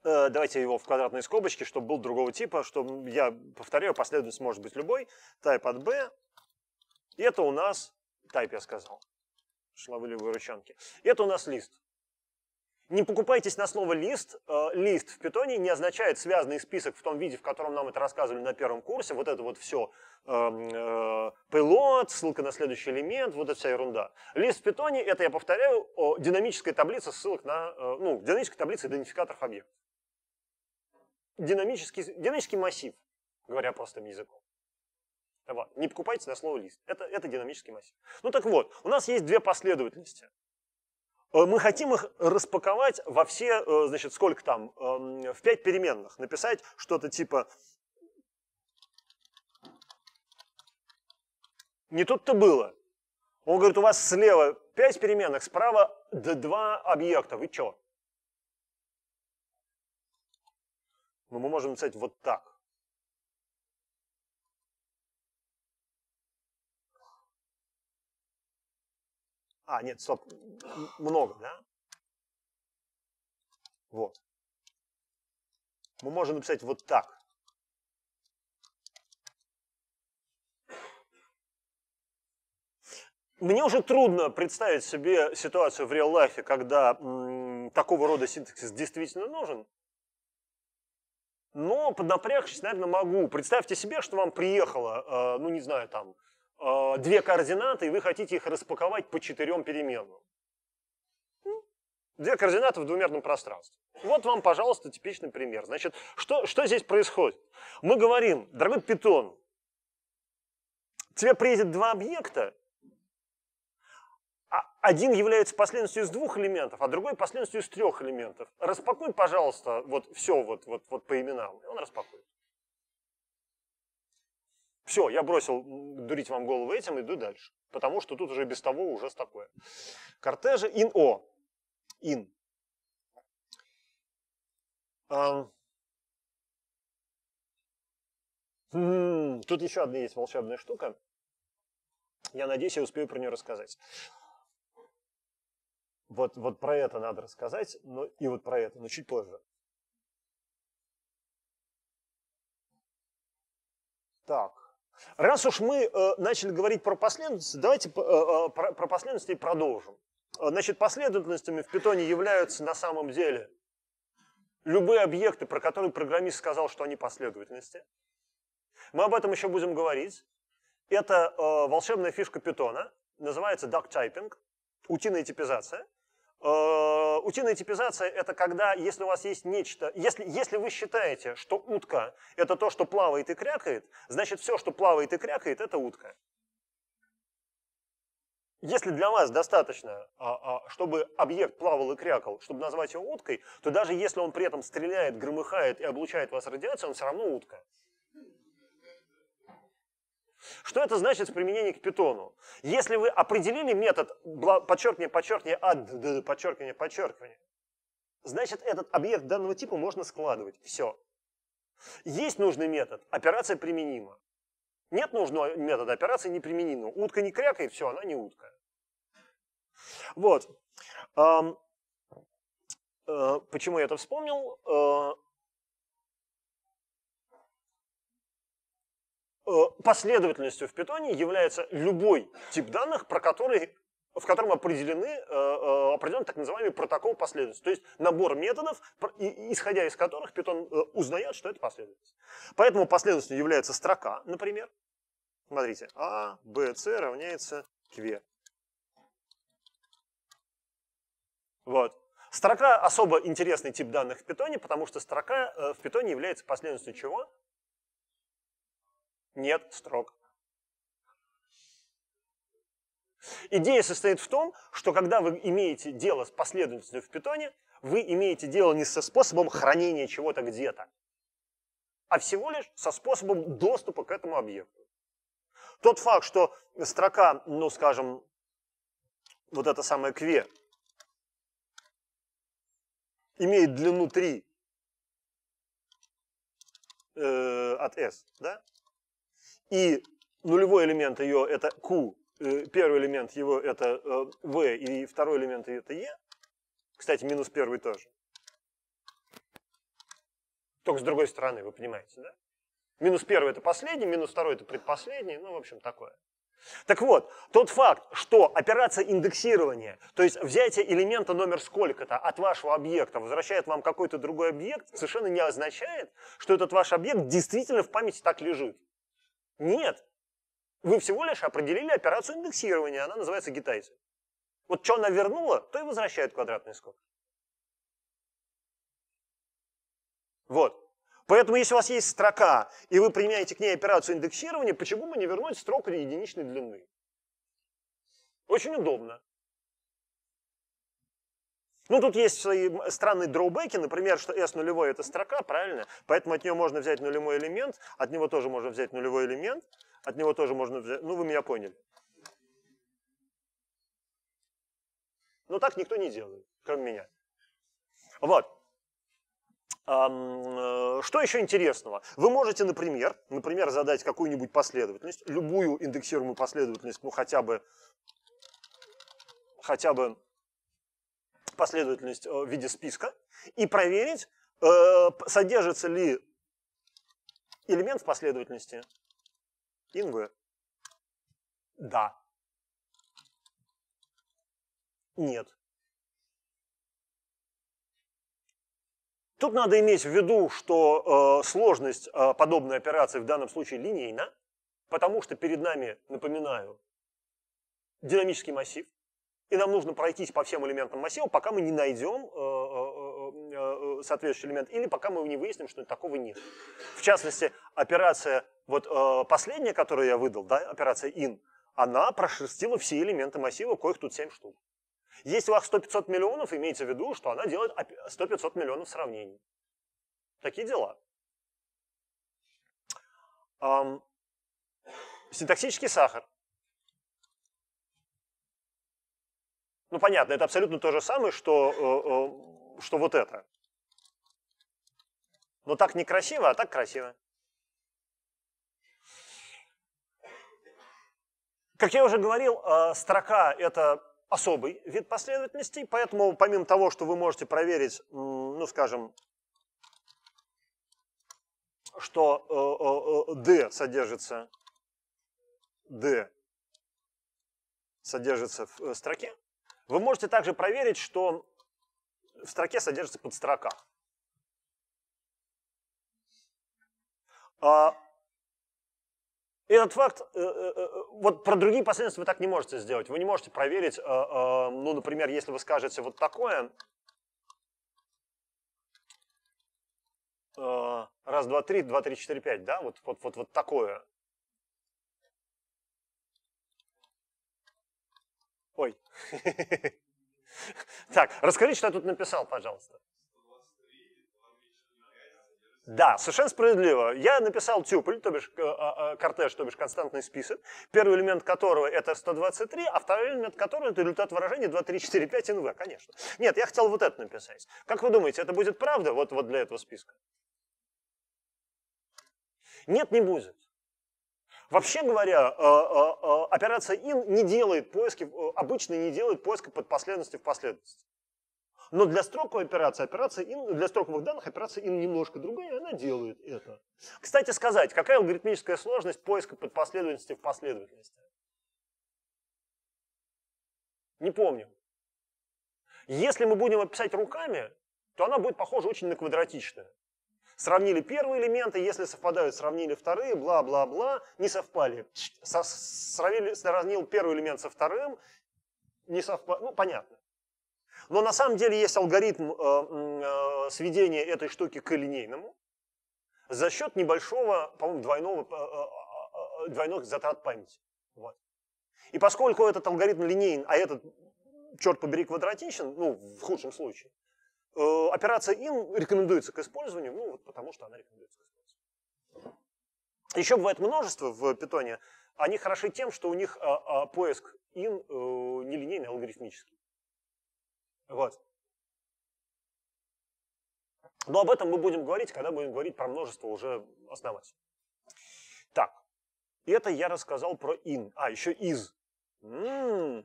Э, давайте его в квадратные скобочки, чтобы был другого типа, что я повторяю, последовательность может быть любой, type от b, и это у нас, type я сказал, шловые выручанки, и это у нас лист. Не покупайтесь на слово лист. Э, лист в питоне не означает связанный список в том виде, в котором нам это рассказывали на первом курсе. Вот это вот все пилот, эм, э, ссылка на следующий элемент, вот эта вся ерунда. Лист в питоне, это я повторяю, динамическая таблица ссылок на, ну, динамическая таблица идентификаторов объектов динамический, динамический массив, говоря простым языком. Вот. Не покупайте на слово лист. Это, это динамический массив. Ну так вот, у нас есть две последовательности. Э, мы хотим их распаковать во все, э, значит, сколько там, эм, в пять переменных. Написать что-то типа... Не тут-то было. Он говорит, у вас слева пять переменных, справа два объекта. Вы чё? Но мы можем написать вот так. А, нет, стоп. Много, да? Вот. Мы можем написать вот так. Мне уже трудно представить себе ситуацию в реал-лайфе, когда м, такого рода синтаксис действительно нужен но поднапрягшись, наверное, могу. Представьте себе, что вам приехало, э, ну не знаю, там, э, две координаты, и вы хотите их распаковать по четырем переменным. Ну, две координаты в двумерном пространстве. Вот вам, пожалуйста, типичный пример. Значит, что, что здесь происходит? Мы говорим, дорогой питон, тебе приедет два объекта, один является последовательностью из двух элементов, а другой последовательностью из трех элементов. Распакуй, пожалуйста, вот все вот, вот, вот по именам. И он распакует. Все, я бросил дурить вам голову этим, иду дальше. Потому что тут уже без того уже такое. Кортежи in O. In. Тут еще одна есть волшебная штука. Я надеюсь, я успею про нее рассказать. Вот, вот про это надо рассказать, но и вот про это, но чуть позже. Так. Раз уж мы э, начали говорить про последовательности, давайте э, э, про, про последовательности продолжим. Э, значит, последовательностями в питоне являются на самом деле любые объекты, про которые программист сказал, что они последовательности. Мы об этом еще будем говорить. Это э, волшебная фишка питона, называется duck typing, утиная типизация – Э, Утиная типизация – это когда, если у вас есть нечто, если, если вы считаете, что утка – это то, что плавает и крякает, значит, все, что плавает и крякает – это утка. Если для вас достаточно, а, а, чтобы объект плавал и крякал, чтобы назвать его уткой, то даже если он при этом стреляет, громыхает и облучает вас радиацией, он все равно утка. Что это значит в применении к питону? Если вы определили метод подчеркивание, подчеркивание, подчеркивание, подчеркивание, значит этот объект данного типа можно складывать. Все. Есть нужный метод, операция применима. Нет нужного метода, операция неприменима. Утка не крякает, все, она не утка. Вот. Э, почему я это вспомнил? Э, Э, последовательностью в питоне является любой тип данных, про который, в котором определены, э, э, определен так называемый протокол последовательности. То есть набор методов, исходя из которых питон узнает, что это последовательность. Поэтому последовательностью является строка, например. Смотрите, А, Б, С равняется Q. Вот. Строка особо интересный тип данных в питоне, потому что строка в питоне является последовательностью чего? Нет строк. Идея состоит в том, что когда вы имеете дело с последовательностью в питоне, вы имеете дело не со способом хранения чего-то где-то, а всего лишь со способом доступа к этому объекту. Тот факт, что строка, ну скажем, вот эта самая кве, имеет длину 3 э, от s, да? и нулевой элемент ее это Q, э, первый элемент его это э, V, и второй элемент ее это E. Кстати, минус первый тоже. Только с другой стороны, вы понимаете, да? Минус первый это последний, минус второй это предпоследний, ну, в общем, такое. Так вот, тот факт, что операция индексирования, то есть взятие элемента номер сколько-то от вашего объекта возвращает вам какой-то другой объект, совершенно не означает, что этот ваш объект действительно в памяти так лежит. Нет. Вы всего лишь определили операцию индексирования, она называется гитайцы. Вот что она вернула, то и возвращает квадратный скобки. Вот. Поэтому, если у вас есть строка, и вы применяете к ней операцию индексирования, почему бы не вернуть строку единичной длины? Очень удобно. Ну, тут есть свои странные дроубеки, например, что S нулевой – это строка, правильно? Поэтому от нее можно взять нулевой элемент, от него тоже можно взять нулевой элемент, от него тоже можно взять… Ну, вы меня поняли. Но так никто не делает, кроме меня. Вот. Э, что еще интересного? Вы можете, например, например задать какую-нибудь последовательность, любую индексируемую последовательность, ну хотя бы, хотя бы последовательность э, в виде списка и проверить, э, содержится ли элемент в последовательности инв. Да. Нет. Тут надо иметь в виду, что э, сложность э, подобной операции в данном случае линейна, потому что перед нами, напоминаю, динамический массив, и нам нужно пройтись по всем элементам массива, пока мы не найдем э, э, э, соответствующий элемент, или пока мы не выясним, что такого нет. В частности, операция, вот последняя, которую я выдал, да, операция in, она прошерстила все элементы массива, коих тут 7 штук. Если у вас 100-500 миллионов, имейте в виду, что она делает 100-500 миллионов сравнений. Такие дела. Синтаксический сахар. Ну, понятно, это абсолютно то же самое, что, э, э, что вот это. Но так некрасиво, а так красиво. Как я уже говорил, э, строка – это особый вид последовательности, поэтому помимо того, что вы можете проверить, ну, скажем, что D содержится, D содержится в строке, вы можете также проверить, что в строке содержится подстрока. Этот факт, э, э, э, вот про другие последствия вы так не можете сделать. Вы не можете проверить, ну, например, если вы скажете вот такое, раз, два, три, два, три, четыре, пять, да, вот, вот, вот, вот такое, Ой. [LAUGHS] Так, расскажи, что я тут написал, пожалуйста. Да, совершенно справедливо. Я написал тюпль, то бишь э, а, а, кортеж, то бишь константный список, первый элемент которого это 123, а второй элемент которого это результат выражения 2, 3, 4, 5 НВ, конечно. Нет, я хотел вот это написать. Как вы думаете, это будет правда вот, вот для этого списка? Нет, не будет. Вообще говоря, э, э, э, операция IN не делает поиски, обычно не делает поиска под последовательности в последовательности. Но для строковой операции, операция in, для строковых данных операция in немножко другая, и она делает это. Кстати сказать, какая алгоритмическая сложность поиска под последовательности в последовательности? Не помню. Если мы будем описать руками, то она будет похожа очень на квадратичную. Сравнили первые элементы, если совпадают, сравнили вторые, бла-бла-бла, не совпали. сравнили, сравнил первый элемент со вторым, не совпали, ну, понятно. Но на самом деле есть алгоритм э, э, сведения этой штуки к линейному за счет небольшого, по-моему, двойного, э, э, э, э, двойных затрат памяти. Вот. И поскольку этот алгоритм линейный, а этот, черт побери, квадратичен, ну, в худшем случае, Э, операция in рекомендуется к использованию, ну вот потому что она рекомендуется к использованию. Еще бывает множество в питоне. Они хороши тем, что у них э, э, поиск in э, нелинейный, алгоритмический. Вот. Но об этом мы будем говорить, когда будем говорить про множество уже основателей. Так, это я рассказал про in. А, еще is. М -м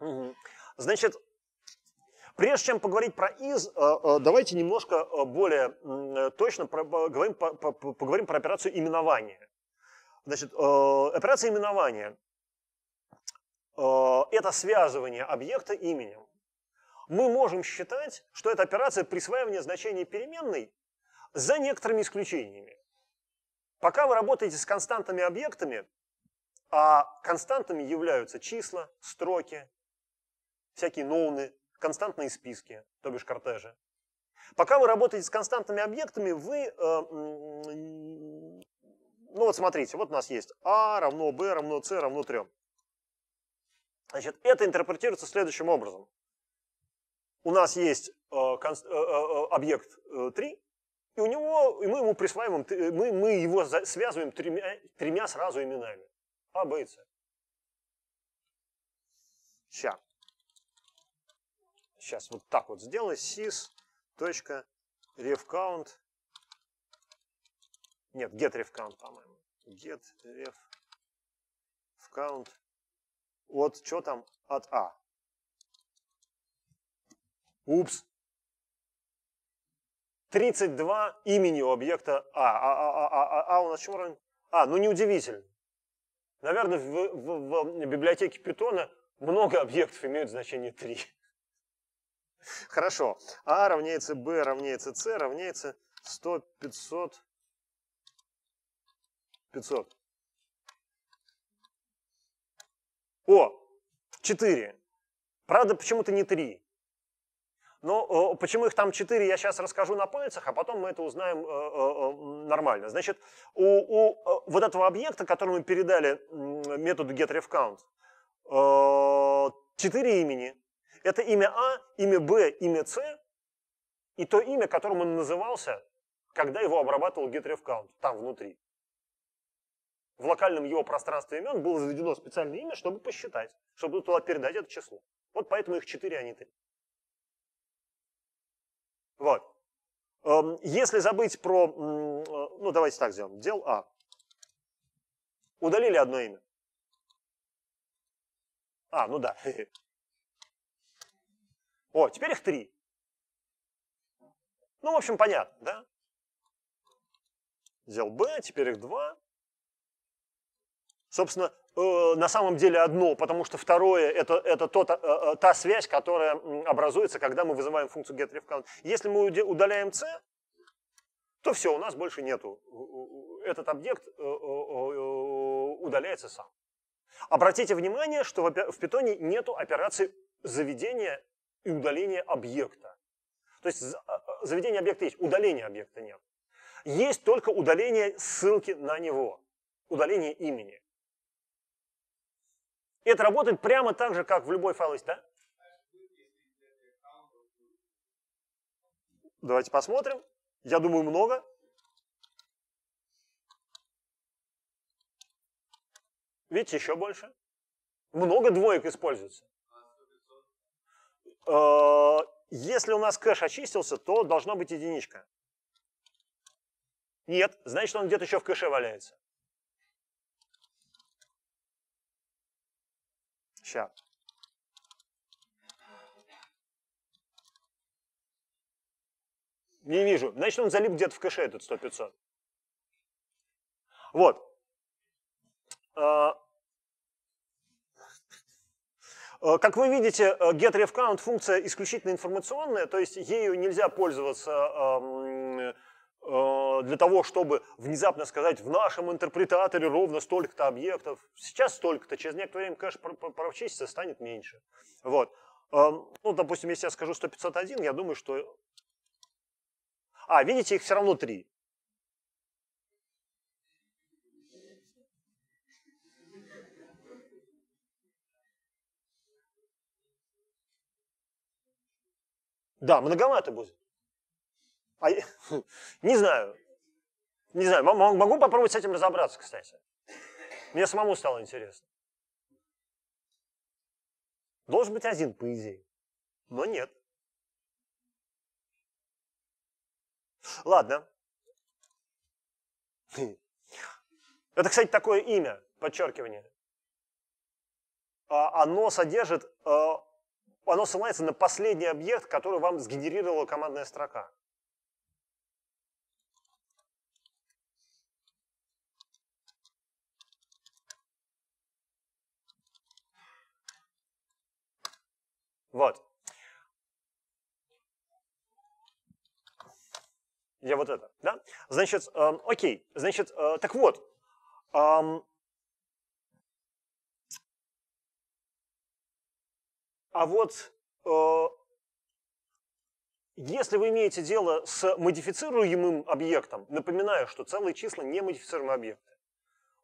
-м. Значит, Прежде чем поговорить про из, э, э, давайте немножко э, более точно поговорим, поговорим про операцию именования. Значит, операция именования – это связывание объекта именем. Мы можем считать, что это операция присваивания значения переменной за некоторыми исключениями. Пока вы работаете с константами объектами, а константами являются числа, строки, всякие ноуны, константные списки, то бишь кортежи. Пока вы работаете с константными объектами, вы... Э, ну вот смотрите, вот у нас есть А равно Б равно С равно 3. Значит, это интерпретируется следующим образом. У нас есть э, э, объект 3, и, у него, и мы ему присваиваем, мы, мы его связываем тремя, тремя сразу именами. А, Б и С. Ща. Сейчас вот так вот сделай. sys.refcount. Нет, getRefCount, по-моему. getRefCount от что там? От А. Упс. 32 имени у объекта А. А, а, а, а, а у нас чему равен? А, ну неудивительно. Наверное, в, в, в библиотеке Питона много объектов имеют значение 3. [LAUGHS] Хорошо. А равняется Б равняется С равняется 100, 500, 500. О, 4. Правда, почему-то не 3. Но э, почему их там 4, я сейчас расскажу на пальцах, а потом мы это узнаем э, э, нормально. Значит, у, у вот этого объекта, которому мы передали метод getRefCount, 4 имени. Это имя А, имя Б, имя С и то имя, которым он назывался, когда его обрабатывал GetRefCount, там внутри. В локальном его пространстве имен было заведено специальное имя, чтобы посчитать, чтобы туда передать это число. Вот поэтому их 4, а не 3. Вот. Эм, если забыть про... Э, ну, давайте так сделаем. Дел А. Удалили одно имя. А, ну да. [LAUGHS] О, теперь их три. Ну, в общем, понятно, да? Взял b, теперь их два. Собственно, э, на самом деле одно, потому что второе это, – это тот, э, э, та связь, которая образуется, когда мы вызываем функцию getRefCount. Если мы удаляем c, то все, у нас больше нету. Этот объект э, э, удаляется сам. Обратите внимание, что в питоне нету операции заведения и удаление объекта. То есть а, а, заведение объекта есть, удаления объекта нет. Есть только удаление ссылки на него, удаление имени. И это работает прямо так же, как в любой файловой да? Давайте посмотрим. Я думаю, много. Видите, еще больше. Много двоек используется. Э, если у нас кэш очистился, то должно быть единичка. Нет, значит он где-то еще в кэше валяется. Сейчас. Не вижу. Значит, он залип где-то в кэше этот 100-500. Вот. Э, Э, как вы видите, э, getRefCount функция исключительно информационная, то есть ею нельзя пользоваться эм, э, для того, чтобы внезапно сказать, в нашем интерпретаторе ровно столько-то объектов, сейчас столько-то, через некоторое время кэш прочистится, станет меньше. Вот. Эм, ну, допустим, если я скажу 1501, я думаю, что... А, видите, их все равно три. Да, многовато будет. А, [LAUGHS] не знаю. Не знаю, могу попробовать с этим разобраться, кстати. Мне самому стало интересно. Должен быть один, по идее. Но нет. Ладно. [LAUGHS] Это, кстати, такое имя, подчеркивание. А, оно содержит э, оно ссылается на последний объект, который вам сгенерировала командная строка. Вот. Я вот это, да? Значит, э, окей, значит, э, так вот, э, А вот э, если вы имеете дело с модифицируемым объектом, напоминаю, что целые числа не модифицируемые объекты.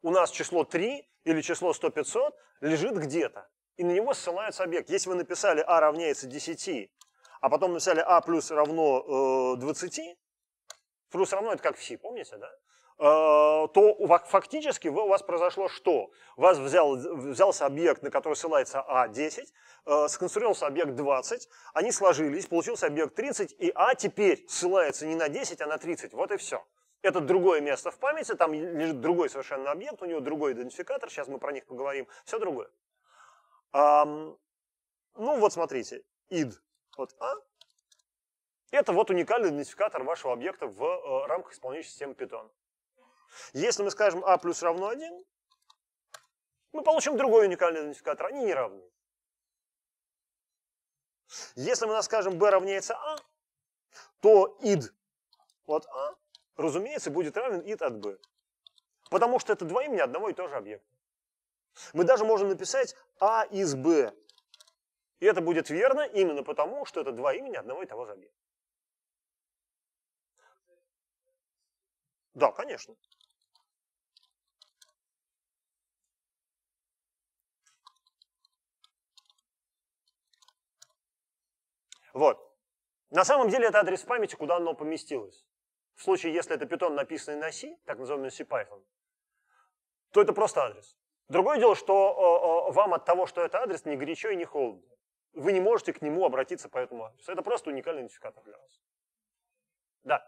У нас число 3 или число 100-500 лежит где-то, и на него ссылается объект. Если вы написали а равняется 10, а потом написали а плюс равно э, 20, плюс равно это как в C, помните, да? Э, то фактически у вас произошло что? У вас взял, взялся объект, на который ссылается А10, э, сконструировался объект 20, они сложились, получился объект 30, и А теперь ссылается не на 10, а на 30. Вот и все. Это другое место в памяти, там лежит другой совершенно объект, у него другой идентификатор, сейчас мы про них поговорим, все другое. Um, ну вот смотрите, id, вот А, это вот уникальный идентификатор вашего объекта в э, рамках исполняющей системы Python. Если мы скажем А плюс равно 1, мы получим другой уникальный идентификатор. Они не равны. Если мы скажем B равняется А, то id от А, разумеется, будет равен id от B. Потому что это два имени одного и того же объекта. Мы даже можем написать А из Б. И это будет верно именно потому, что это два имени одного и того же объекта. Да, конечно. Вот. На самом деле это адрес памяти, куда оно поместилось. В случае, если это питон, написанный на C, так называемый C Python, то это просто адрес. Другое дело, что э, э, вам от того, что это адрес, ни горячо и не холодно. Вы не можете к нему обратиться по этому адресу. Это просто уникальный идентификатор для вас. Да.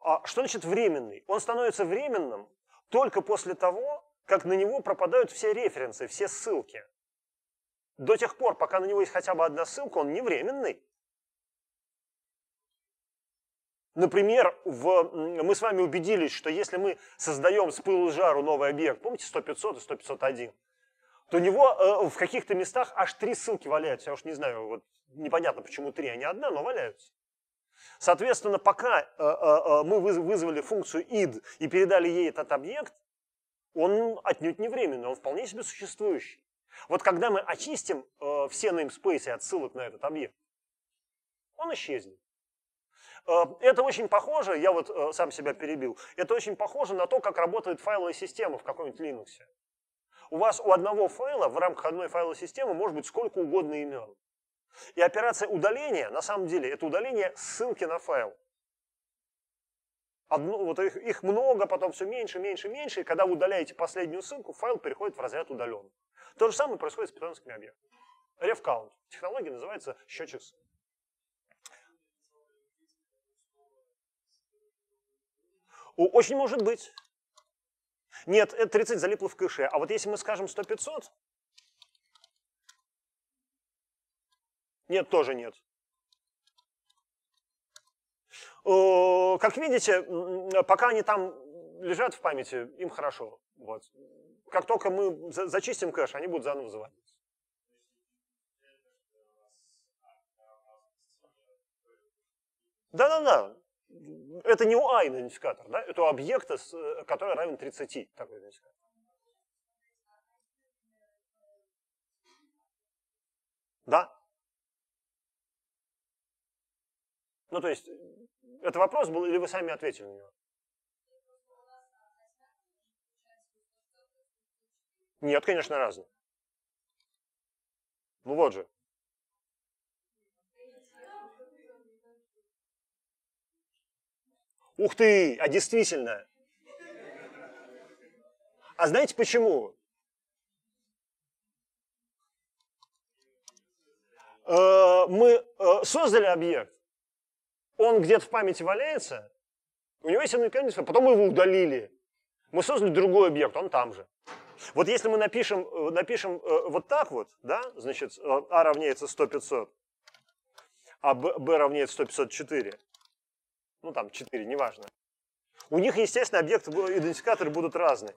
А что значит временный? Он становится временным только после того, как на него пропадают все референсы, все ссылки. До тех пор, пока на него есть хотя бы одна ссылка, он не временный. Например, в, мы с вами убедились, что если мы создаем с пылу жару новый объект, помните 100-500 и 100-501, то у него э, в каких-то местах аж три ссылки валяются. Я уж не знаю, вот непонятно, почему три, а не одна, но валяются. Соответственно, пока э, э, э мы вызвали функцию id и передали ей этот объект, он отнюдь не временный, он вполне себе существующий. Вот когда мы очистим э, все namespace от ссылок на этот объект, он исчезнет. Э, это очень похоже, я вот э, сам себя перебил, это очень похоже на то, как работает файловая система в каком-нибудь Linux. У вас у одного файла в рамках одной файловой системы может быть сколько угодно имен. И операция удаления, на самом деле, это удаление ссылки на файл. Одно, вот их, их много, потом все меньше, меньше, меньше, и когда вы удаляете последнюю ссылку, файл переходит в разряд удаленных. То же самое происходит с питоновскими объектами. RefCount. Технология называется счетчик ссылок. Очень может быть. Нет, это 30 залипло в кэше. А вот если мы скажем 100-500, нет, тоже нет. Как видите, пока они там лежат в памяти, им хорошо. Вот. Как только мы зачистим кэш, они будут заново заводить. Да-да-да, это не UI а идентификатор, да? это у объекта, который равен 30, такой идентификатор. Да? Ну, то есть, это вопрос был, или вы сами ответили на него? Нет, конечно, разные. Ну вот же. Ух ты, а действительно. А знаете почему? Э, мы э, создали объект, он где-то в памяти валяется, у него есть одно потом мы его удалили. Мы создали другой объект, он там же. Вот если мы напишем, э, напишем э, вот так вот, да, значит, э, А равняется 100-500, а B, B равняется 100-504, ну там 4, неважно. У них, естественно, объекты, идентификаторы будут разные.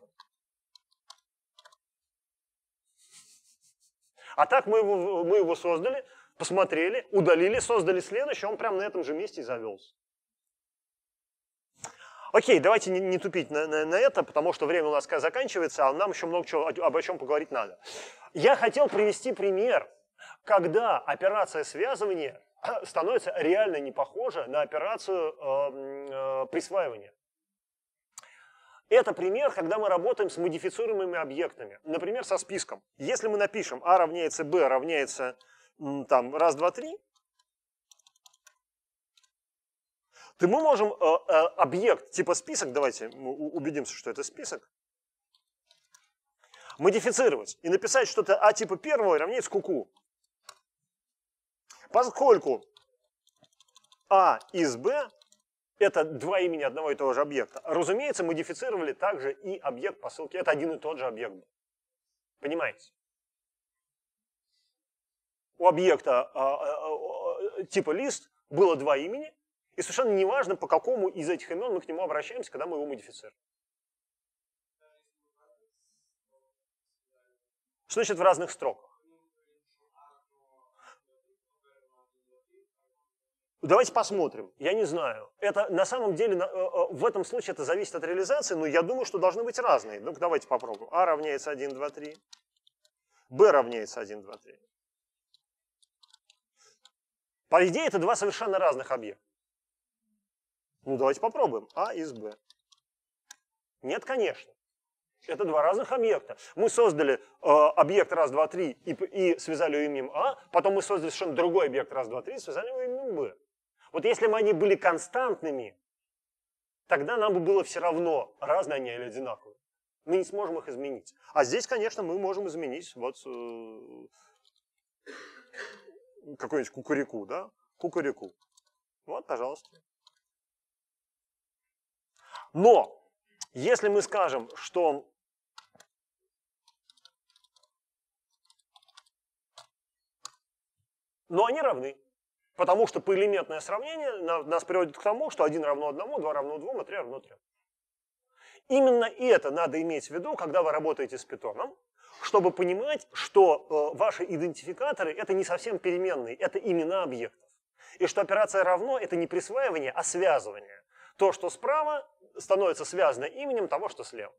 А так мы его, мы его создали, посмотрели, удалили, создали следующий, он прямо на этом же месте и завелся. Окей, давайте не, не тупить на, на, на это, потому что время у нас заканчивается, а нам еще много чего, об чем поговорить надо. Я хотел привести пример, когда операция связывания [CLEARS THROAT] становится реально не похожа на операцию эм, э, присваивания. Это пример, когда мы работаем с модифицируемыми объектами, например, со списком. Если мы напишем А равняется Б равняется там раз, два, три, то мы можем э, э, объект типа список, давайте убедимся, что это список, модифицировать и написать что-то а типа первого равняется куку. Поскольку а из б это два имени одного и того же объекта. Разумеется, модифицировали также и объект посылки. Это один и тот же объект. Понимаете? у объекта а, а, а, типа лист было два имени, и совершенно неважно, по какому из этих имен мы к нему обращаемся, когда мы его модифицируем. Что значит в разных строках? Ну, давайте посмотрим. Я не знаю. Это на самом деле э, э, в этом случае это зависит от реализации, но я думаю, что должны быть разные. ну давайте попробуем. А равняется 1, 2, 3. Б равняется 1, 2, 3. По идее, это два совершенно разных объекта. Ну, давайте попробуем. А из Б. Нет, конечно. Это два разных объекта. Мы создали э, объект раз, два, три и, и связали его именем А, потом мы создали совершенно другой объект раз, два, три и связали его именем Б. Вот если бы они были константными, тогда нам бы было все равно, разные они или одинаковые. Мы не сможем их изменить. А здесь, конечно, мы можем изменить. Вот э, какой-нибудь кукурику, да? Кукурику. Вот, пожалуйста. Но, если мы скажем, что Но они равны. Потому что поэлементное сравнение нас приводит к тому, что 1 равно 1, 2 равно 2, 3 а равно 3. Именно это надо иметь в виду, когда вы работаете с питоном, чтобы понимать, что э, ваши идентификаторы – это не совсем переменные, это имена объектов. И что операция «равно» – это не присваивание, а связывание. То, что справа, становится связано именем того, что слева.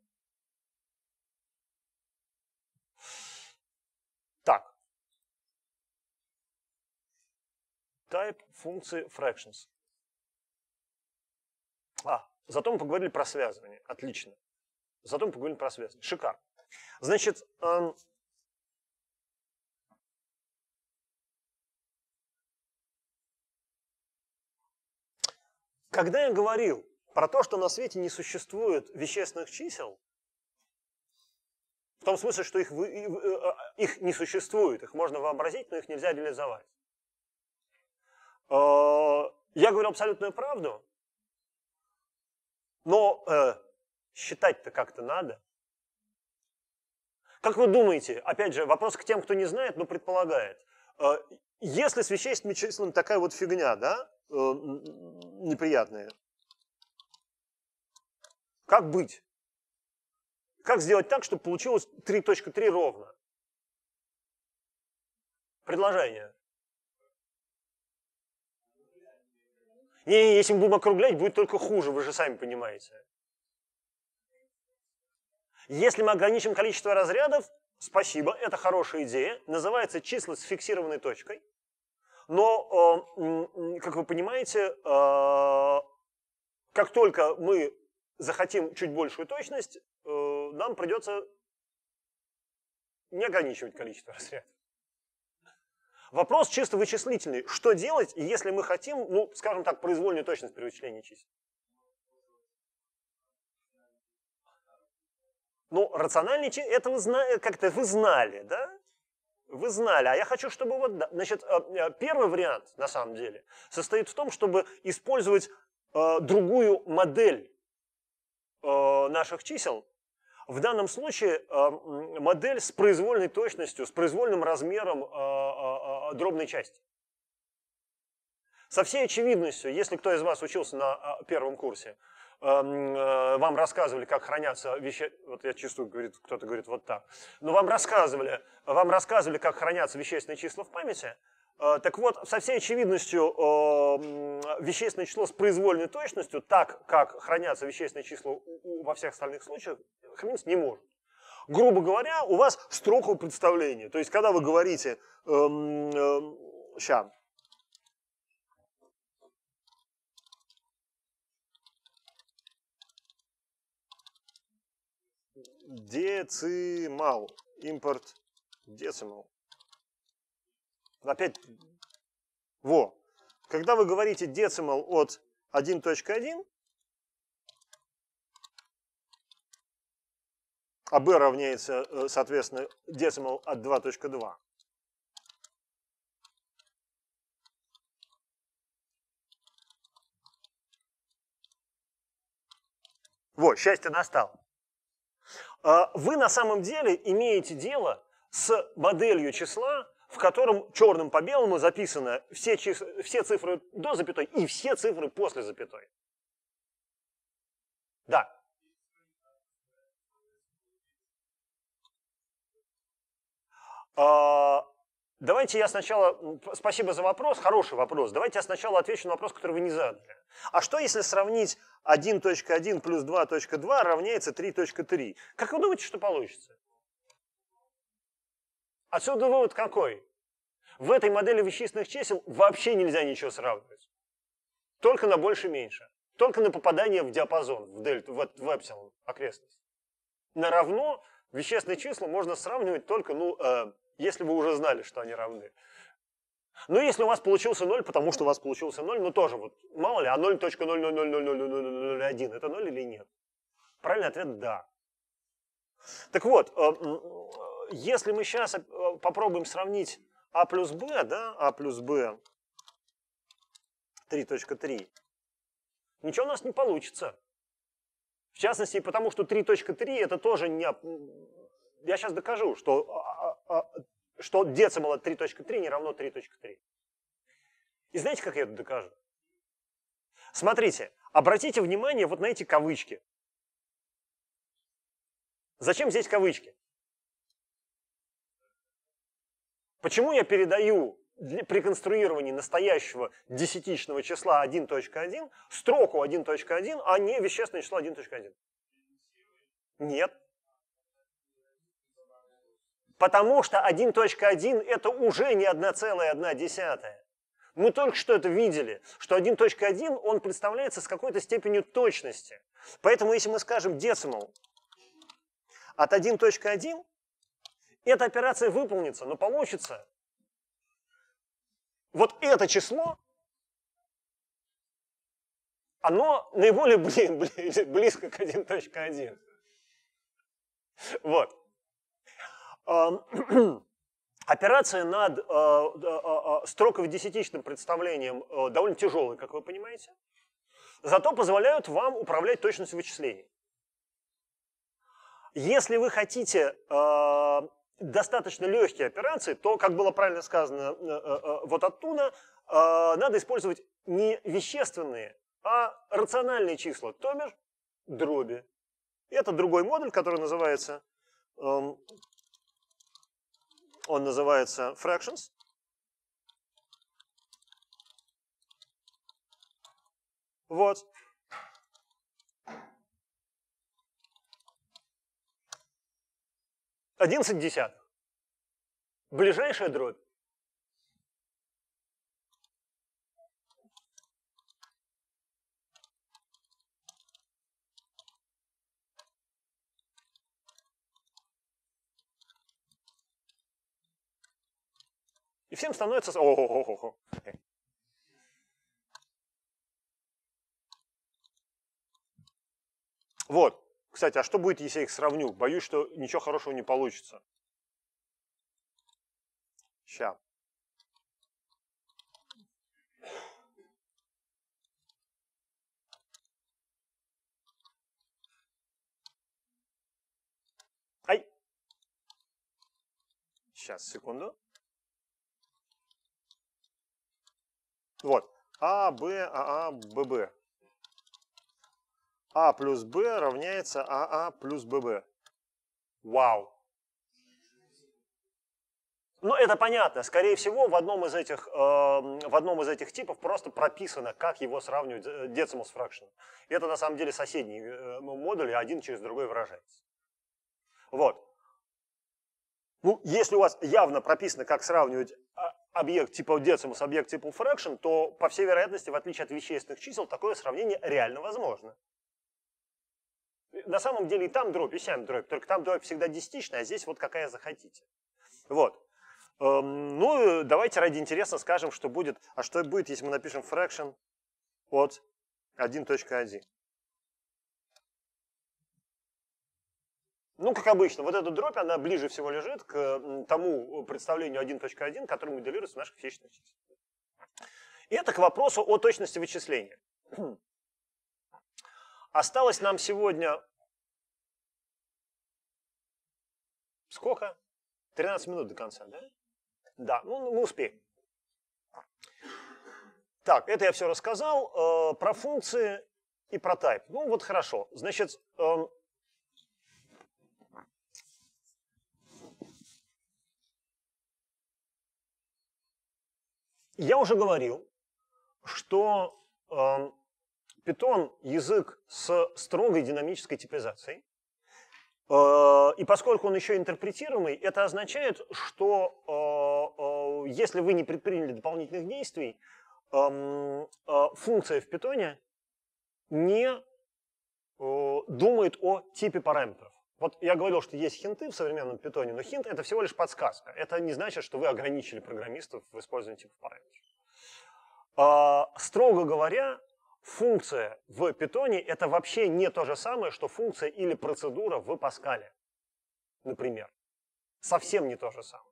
Так. Type функции fractions. А, зато мы поговорили про связывание. Отлично. Зато мы поговорили про связывание. Шикарно. Значит, когда я говорил про то, что на свете не существует вещественных чисел, в том смысле, что их, э, а, их не существует, их можно вообразить, но их нельзя реализовать. Э, я говорю абсолютную правду, но э, считать-то как-то надо. Как вы думаете, опять же, вопрос к тем, кто не знает, но предполагает, э, если с вещественными числами такая вот фигня, да, э, неприятная, как быть? Как сделать так, чтобы получилось 3.3 ровно? Предложение. Не, если мы будем округлять, будет только хуже, вы же сами понимаете. Если мы ограничим количество разрядов, спасибо, это хорошая идея, называется число с фиксированной точкой. Но, э, как вы понимаете, э, как только мы захотим чуть большую точность, э, нам придется не ограничивать количество разрядов. Вопрос чисто вычислительный. Что делать, если мы хотим, ну, скажем так, произвольную точность при вычислении чисел? Ну, рациональный это вы знали, э, как-то вы знали, да? Вы знали, а я хочу, чтобы вот, значит, э, э, первый вариант, на самом деле, состоит в том, чтобы использовать э, другую модель э, наших чисел. В данном случае э, модель с произвольной точностью, с произвольным размером дробной части. Со всей очевидностью, если кто из вас учился на первом курсе, Эм, э, вам рассказывали, как хранятся вещи... Вот я чувствую, говорит, кто-то говорит вот так. Но ну, вам рассказывали, вам рассказывали, как хранятся вещественные числа в памяти, э, так вот, со всей очевидностью эм, вещественное число с произвольной точностью, так как хранятся вещественные числа во всех остальных случаях, храниться не может. Грубо говоря, у вас строковое представление. То есть, когда вы говорите, сейчас, эм, Decimal. Импорт decimal. Опять, во. Когда вы говорите decimal от 1.1, а b равняется, э, соответственно, decimal от 2.2, Вот, счастье настало. А вы на самом деле имеете дело с моделью числа, в котором черным по белому записано все, чис... все цифры до запятой и все цифры после запятой. Да. А, Давайте я сначала... Спасибо за вопрос, хороший вопрос. Давайте я сначала отвечу на вопрос, который вы не задали. А что, если сравнить 1.1 плюс 2.2 равняется 3.3? Как вы думаете, что получится? Отсюда вывод какой? В этой модели вещественных чисел вообще нельзя ничего сравнивать. Только на больше и меньше. Только на попадание в диапазон, в дельту, в, в эпсилон, окрестность. На равно вещественные числа можно сравнивать только, ну, э, если вы уже знали, что они равны. Но если у вас получился 0, потому что у вас получился 0, ну тоже вот, мало ли, а 0.0000001 это 0 или нет? Правильный ответ – да. Так вот, если мы сейчас попробуем сравнить А плюс Б, да, А плюс Б 3.3, ничего у нас не получится. В частности, потому что 3.3 это тоже не... Я сейчас докажу, что а, что децибела 3.3 не равно 3.3. И знаете, как я это докажу? Смотрите, обратите внимание вот на эти кавычки. Зачем здесь кавычки? Почему я передаю для, при конструировании настоящего десятичного числа 1.1 строку 1.1, а не вещественное число 1.1? Нет. Потому что 1.1 это уже не 1,1. Мы только что это видели, что 1.1 он представляется с какой-то степенью точности. Поэтому если мы скажем decimal от 1.1, эта операция выполнится, но получится вот это число, оно наиболее близко к 1.1. Вот. [CLEARS THROAT] Операция над э, а, а, строковым десятичным представлением э, довольно тяжелая, как вы понимаете, зато позволяют вам управлять точностью вычислений. Если вы хотите э, достаточно легкие операции, то, как было правильно сказано вот оттуда, надо использовать не вещественные, а рациональные числа, то бишь дроби. Это другой модуль, который называется эм, он называется fractions. Вот. Одиннадцать десятых. Ближайшая дробь всем становится... О -о -о вот. Кстати, а что будет, если я их сравню? Боюсь, что ничего хорошего не получится. Сейчас. Ай! Сейчас, секунду. Вот. А, Б, АА, ББ. А плюс Б равняется АА а плюс ББ. Вау. Ну, это понятно. Скорее всего, в одном из этих, э, в одном из этих типов просто прописано, как его сравнивать э, decimal с fraction. Это на самом деле соседние э, модули, один через другой выражается. Вот. Ну, если у вас явно прописано, как сравнивать а, объект типа Decimus, объект типа Fraction, то, по всей вероятности, в отличие от вещественных чисел, такое сравнение реально возможно. На самом деле и там дробь, и сям дробь, только там дробь всегда десятичная, а здесь вот какая захотите. Вот. Эм, ну, давайте ради интереса скажем, что будет. А что будет, если мы напишем fraction от 1.1? Ну, как обычно, вот эта дробь, она ближе всего лежит к тому э, представлению 1.1, которое моделируется в наших физичных числах. И это к вопросу о точности вычисления. [CLEARS THROAT] Осталось нам сегодня сколько? 13 минут до конца, да? Да, ну, ну мы успеем. Так, это я все рассказал э, про функции и про тайп. Ну вот хорошо. Значит, э, Я уже говорил, что Python эм, язык с строгой динамической типизацией, э, и поскольку он еще интерпретируемый, это означает, что э, э, если вы не предприняли дополнительных действий, эм, функция в питоне не думает о типе параметров. Вот я говорил, что есть хинты в современном питоне, но хинт это всего лишь подсказка. Это не значит, что вы ограничили программистов в использовании типов параметров. А, строго говоря, функция в питоне это вообще не то же самое, что функция или процедура в паскале, например. Совсем не то же самое.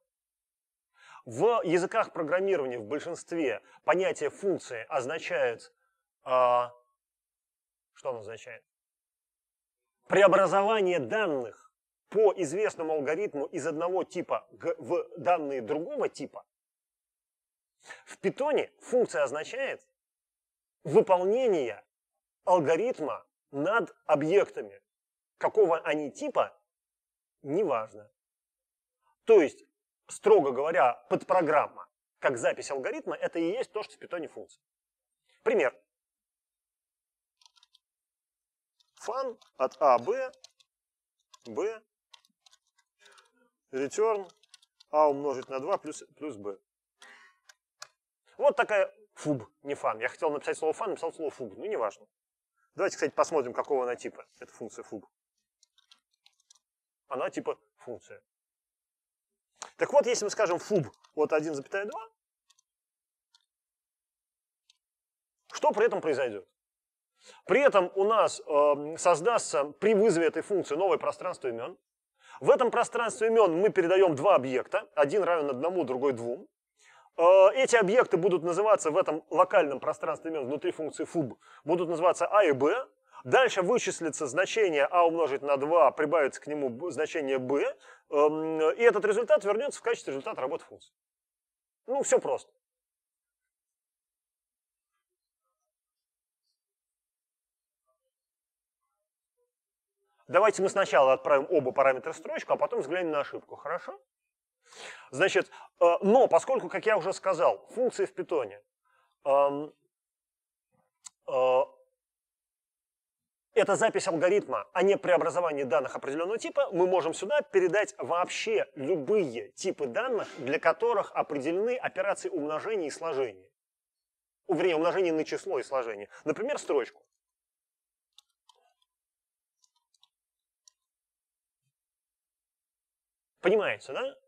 В языках программирования в большинстве понятие функции означает... А, что оно означает? преобразование данных по известному алгоритму из одного типа в данные другого типа, в питоне функция означает выполнение алгоритма над объектами. Какого они типа, неважно. То есть, строго говоря, подпрограмма, как запись алгоритма, это и есть то, что в питоне функция. Пример. фан от А, Б, Б, return А умножить на 2 плюс, плюс Б. Вот такая фуб, не фан. Я хотел написать слово фан, написал слово фуб, ну неважно. Давайте, кстати, посмотрим, какого она типа, эта функция фуб. Она типа функция. Так вот, если мы скажем фуб от 1,2, что при этом произойдет? При этом у нас э, создастся при вызове этой функции новое пространство имен. В этом пространстве имен мы передаем два объекта. Один равен одному, другой двум. Э, эти объекты будут называться в этом локальном пространстве имен внутри функции fub. Будут называться a а и b. Дальше вычислится значение а умножить на 2, прибавится к нему значение b. Э, эм, и этот результат вернется в качестве результата работы функции. Ну, все просто. Давайте мы сначала отправим оба параметра в строчку, а потом взглянем на ошибку, хорошо? Значит, э, но поскольку, как я уже сказал, функции в питоне эм, э, это запись алгоритма, а не преобразование данных определенного типа, мы можем сюда передать вообще любые типы данных, для которых определены операции умножения и сложения. Вернее, умножение на число и сложение. Например, строчку. Понимаете, да?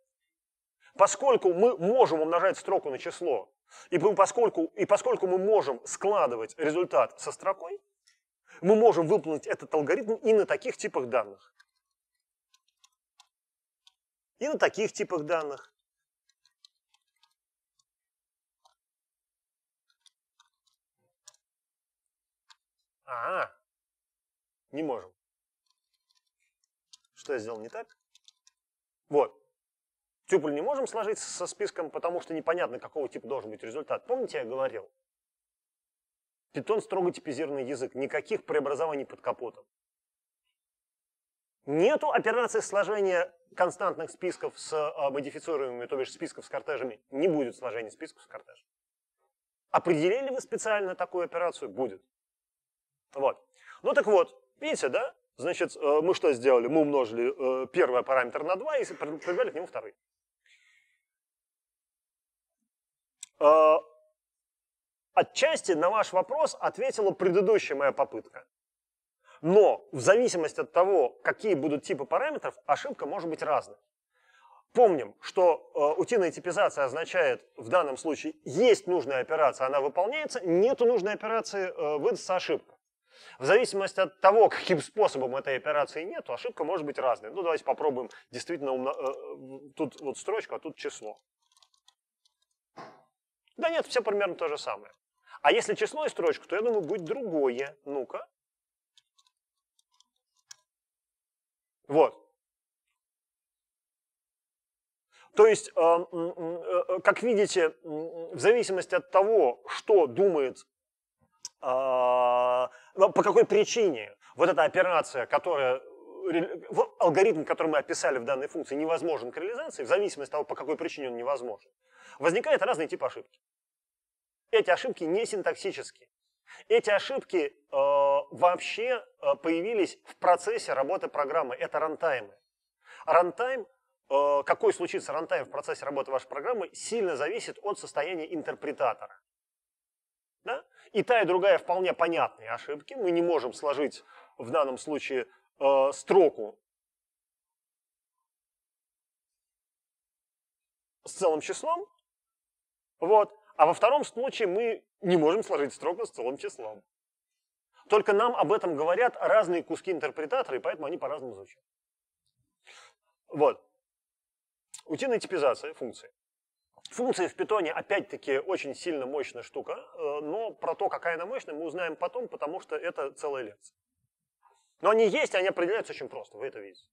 Поскольку мы можем умножать строку на число, и поскольку, и поскольку мы можем складывать результат со строкой, мы можем выполнить этот алгоритм и на таких типах данных. И на таких типах данных. А, -а. не можем. Что я сделал не так? Вот. Тюпль не можем сложить со списком, потому что непонятно, какого типа должен быть результат. Помните, я говорил? Питон строго типизированный язык, никаких преобразований под капотом. Нету операции сложения константных списков с а, модифицируемыми, то бишь списков с кортежами. Не будет сложения списков с кортежами. Определили вы специально такую операцию? Будет. Вот. Ну так вот, видите, да? Значит, э, мы что сделали? Мы умножили э, первый параметр на 2 и прибавили к нему второй. Э, отчасти на ваш вопрос ответила предыдущая моя попытка. Но в зависимости от того, какие будут типы параметров, ошибка может быть разной. Помним, что э, утиная типизация означает в данном случае есть нужная операция, она выполняется, нету нужной операции, э, выдастся ошибка. В зависимости от того, каким способом этой операции нету, ошибка может быть разной. Ну, давайте попробуем действительно умно... Э, тут вот строчка, а тут число. Да нет, все примерно то же самое. А если число и строчку, то, я думаю, будет другое. Ну-ка. Вот. То есть, э, э, как видите, в зависимости от того, что думает а, Но ну, по какой причине вот эта операция, которая э, алгоритм, который мы описали в данной функции, невозможен к реализации, в зависимости от того, по какой причине он невозможен, возникает разные типы ошибки. Эти ошибки не синтаксические. Эти ошибки э, вообще э, появились в процессе работы программы. Это рантаймы. Рантайм, э, какой случится рантайм в процессе работы вашей программы, сильно зависит от состояния интерпретатора. Да? И та, и другая вполне понятные ошибки. Мы не можем сложить в данном случае э, строку с целым числом. Вот. А во втором случае мы не можем сложить строку с целым числом. Только нам об этом говорят разные куски интерпретатора, и поэтому они по-разному звучат. Вот. Утиная типизация функции. Функции в питоне, опять-таки, очень сильно мощная штука, э, но про то, какая она мощная, мы узнаем потом, потому что это целая лекция. Но они есть, они определяются очень просто, вы это видите.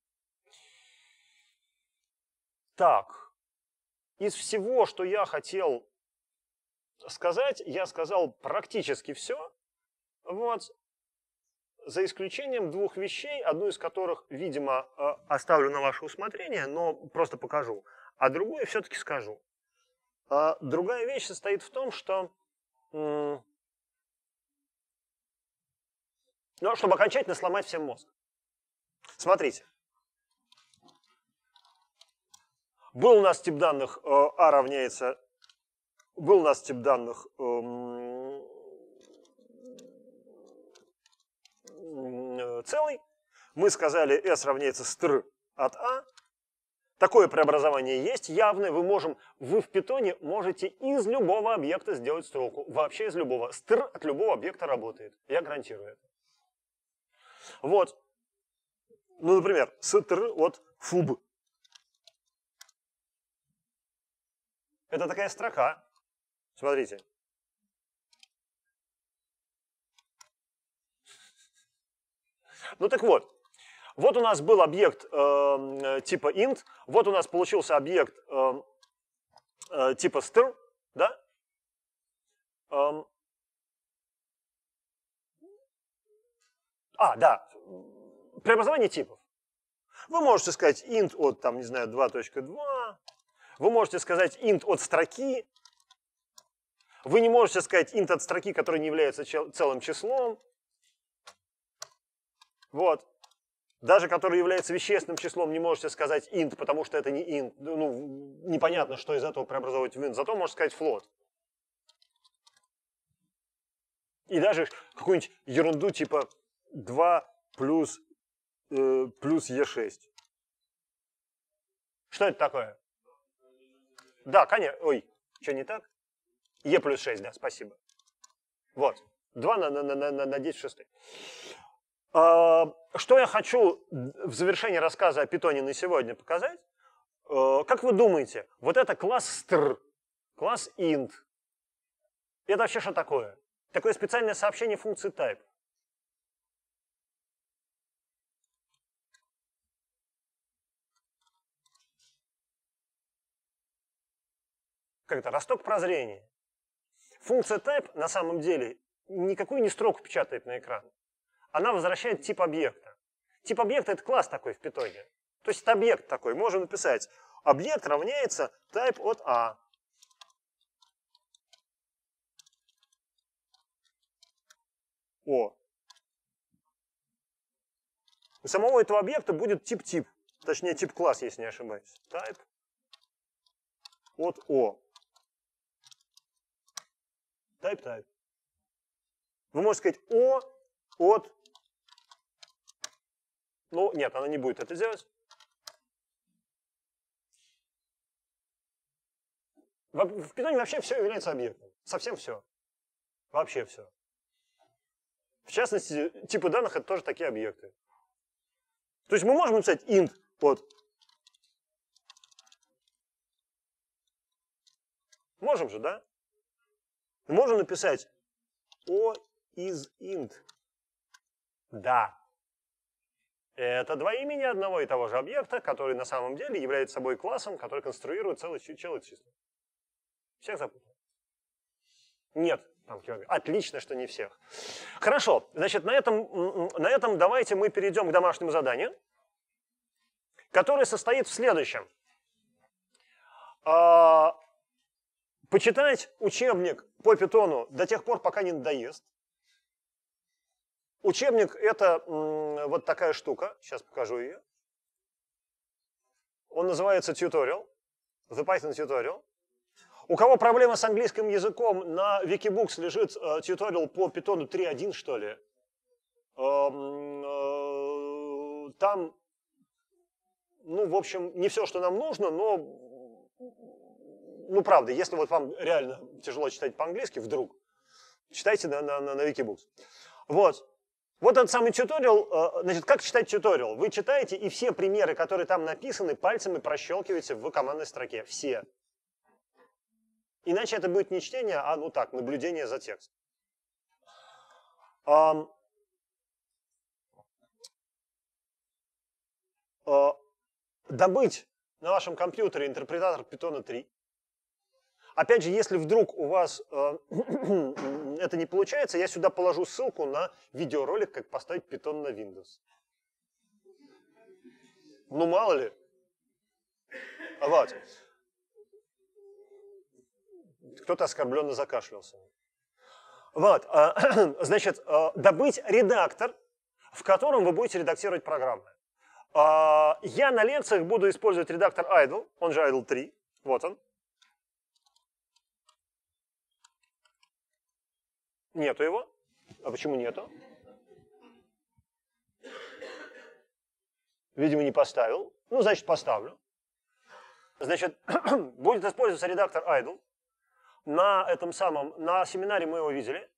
Так, из всего, что я хотел сказать, я сказал практически все, вот, за исключением двух вещей, одну из которых, видимо, э, оставлю на ваше усмотрение, но просто покажу, а другую все-таки скажу. А другая вещь состоит в том, что ну, а чтобы окончательно сломать всем мозг. Смотрите. Был у нас тип данных э, А равняется... Был у нас тип данных... Эм, э, целый. Мы сказали S равняется стр от А. Такое преобразование есть явное, вы можем, вы в питоне можете из любого объекта сделать строку, вообще из любого. Стр от любого объекта работает, я гарантирую Вот, ну, например, стр от фуб. Это такая строка, смотрите. Ну так вот, вот у нас был объект э, э, типа int, вот у нас получился объект э, э, типа str, да? Эм. А, да, преобразование типов. Вы можете сказать int от, там, не знаю, 2.2, вы можете сказать int от строки, вы не можете сказать int от строки, которая не является целым числом. Вот даже который является вещественным числом, не можете сказать int, потому что это не int. Ну, непонятно, что из этого преобразовывать в int. Зато можете сказать float. И даже какую-нибудь ерунду типа 2 плюс, э, плюс e6. Что это такое? Да, конечно. Ой, что не так? e плюс 6, да, спасибо. Вот. 2 на, на, на, на на 10 в 6. А, что я хочу в завершении рассказа о питоне на сегодня показать? А, как вы думаете, вот это класс str, класс int, это вообще что такое? Такое специальное сообщение функции type. Как это? Росток прозрения. Функция type на самом деле никакую не строку печатает на экран она возвращает тип объекта. Тип объекта – это класс такой в питоне. То есть это объект такой. Можем написать, объект равняется type от A. О. У самого этого объекта будет тип-тип. Точнее, тип-класс, если не ошибаюсь. Type от О. Type-type. Вы можете сказать О от ну, нет, она не будет это делать. В питании вообще все является объектом. Совсем все. Вообще все. В частности, типы данных — это тоже такие объекты. То есть мы можем написать int под... Можем же, да? Можем написать o из int. Да, это два имени одного и того же объекта, который на самом деле является собой классом, который конструирует целый целое числа. Всех запутал? Нет, там Отлично, что не всех. Хорошо, значит, на этом, на этом давайте мы перейдем к домашнему заданию, которое состоит в следующем. А, почитать учебник по питону до тех пор, пока не надоест. Учебник – это вот такая штука. Сейчас покажу ее. Он называется Tutorial, The Python Tutorial. У кого проблема с английским языком, на Wikibooks лежит э, по Python 3.1, что ли. Эм, э, там, ну, в общем, не все, что нам нужно, но, ну, правда, если вот вам реально тяжело читать по-английски, вдруг, читайте на, на, на, на Wikibooks. Вот. Вот этот самый тьюториал, э, значит, как читать тьюториал? Вы читаете, и все примеры, которые там написаны, пальцами прощелкиваете в командной строке. Все. Иначе это будет не чтение, а, ну так, наблюдение за текстом. Um, э, uh, добыть на вашем компьютере интерпретатор Python 3 Опять же, если вдруг у вас э, [CLEARS THROAT] это не получается, я сюда положу ссылку на видеоролик, как поставить Python на Windows. Ну, мало ли. А вот. Кто-то оскорбленно закашлялся. Вот. А, [CLEARS THROAT] значит, э, добыть редактор, в котором вы будете редактировать программы. А, я на лекциях буду использовать редактор Idle, он же Idle 3. Вот он. Нету его. А почему нету? Видимо, не поставил. Ну, значит, поставлю. Значит, [CLEARS THROAT] будет использоваться редактор idle. На этом самом, на семинаре мы его видели.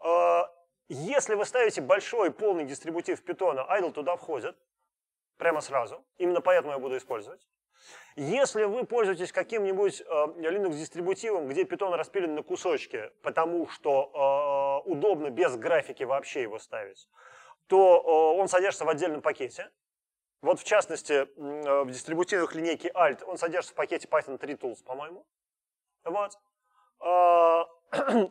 А, если вы ставите большой полный дистрибутив питона, idle туда входит прямо сразу. Именно поэтому я буду использовать. Если вы пользуетесь каким-нибудь э, Linux-дистрибутивом, где Python распилен на кусочки, потому что э, удобно без графики вообще его ставить, то э, он содержится в отдельном пакете. Вот в частности, э, в дистрибутивах линейки Alt он содержится в пакете Python 3 Tools, по-моему. Вот. Э,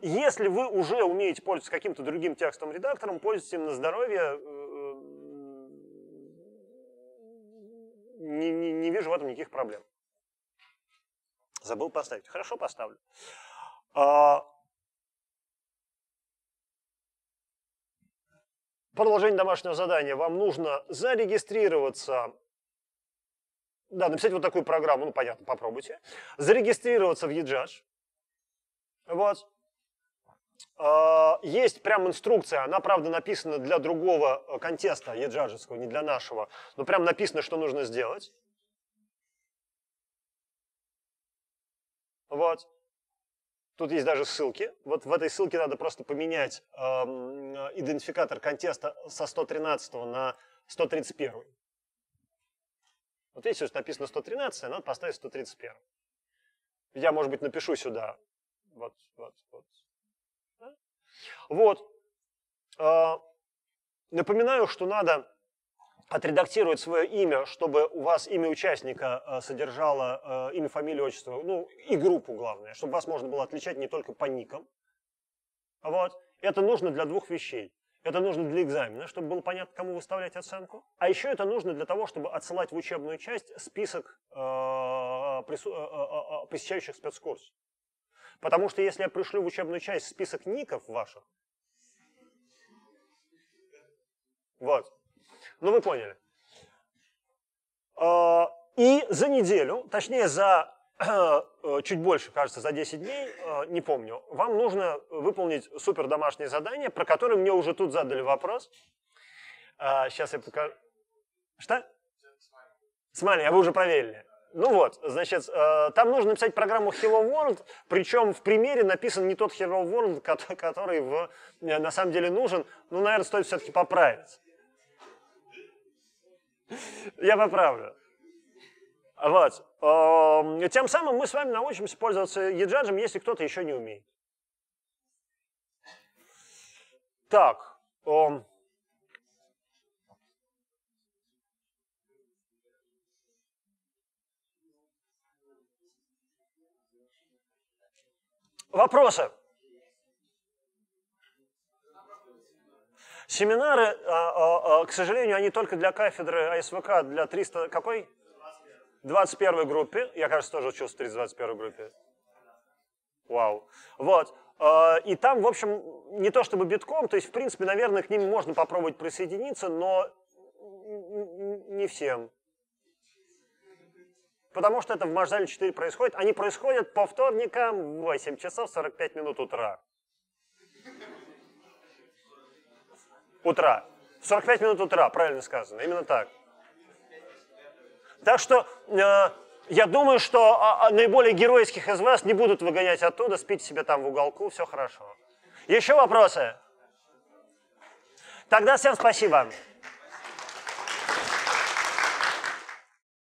[CLEARS THROAT] если вы уже умеете пользоваться каким-то другим текстовым редактором, пользуйтесь им на здоровье, э, не, не, не вижу в этом никаких проблем. Забыл поставить. Хорошо, поставлю. А... Продолжение домашнего задания. Вам нужно зарегистрироваться да, написать вот такую программу, ну, понятно, попробуйте, зарегистрироваться в ЕДЖАШ. вот, а, есть прям инструкция, она, правда, написана для другого э, контекста еджаджевского, не для нашего, но прям написано, что нужно сделать. Вот. Тут есть даже ссылки. Вот в этой ссылке надо просто поменять э, идентификатор контекста со 113 на 131. Вот если написано 113, надо поставить 131. Я, может быть, напишу сюда. Вот, вот, вот. Вот. А, напоминаю, что надо отредактировать свое имя, чтобы у вас имя участника э, содержало э, имя, фамилию, отчество, ну и группу, главное, чтобы вас можно было отличать не только по никам. Вот. Это нужно для двух вещей. Это нужно для экзамена, чтобы было понятно, кому выставлять оценку. А еще это нужно для того, чтобы отсылать в учебную часть список э, прису- э, э, э посещающих спецкурс. Потому что если я пришлю в учебную часть список ников ваших, вот, ну вы поняли. А, и за неделю, точнее за э, чуть больше, кажется, за 10 дней, э, не помню, вам нужно выполнить супер домашнее задание, про которое мне уже тут задали вопрос. Сейчас а, я покажу. Что? Смайли. а вы уже проверили. Ну вот, значит, э, там нужно написать программу Hello World, причем в примере написан не тот Hello World, [LAUGHS] который, в, э, на самом деле нужен. Ну, наверное, стоит все-таки поправить. Я поправлю. Вот. Э, тем самым мы с вами научимся пользоваться еджаджем, если кто-то еще не умеет. Так. Э, Вопросы? Семинары, а, а, а, к сожалению, они только для кафедры АСВК, для 300, какой? 21 группе. Я, кажется, тоже учился в 321 группе. Вау. Вот. И там, в общем, не то чтобы битком, то есть, в принципе, наверное, к ним можно попробовать присоединиться, но не всем потому что это в Маждале 4 происходит. Они происходят по вторникам в 8 часов 45 минут утра. Утра. 45 минут утра, правильно сказано, именно так. Так что э, я думаю, что а, а, наиболее геройских из вас не будут выгонять оттуда, спите себе там в уголку, все хорошо. Еще вопросы? Тогда всем спасибо.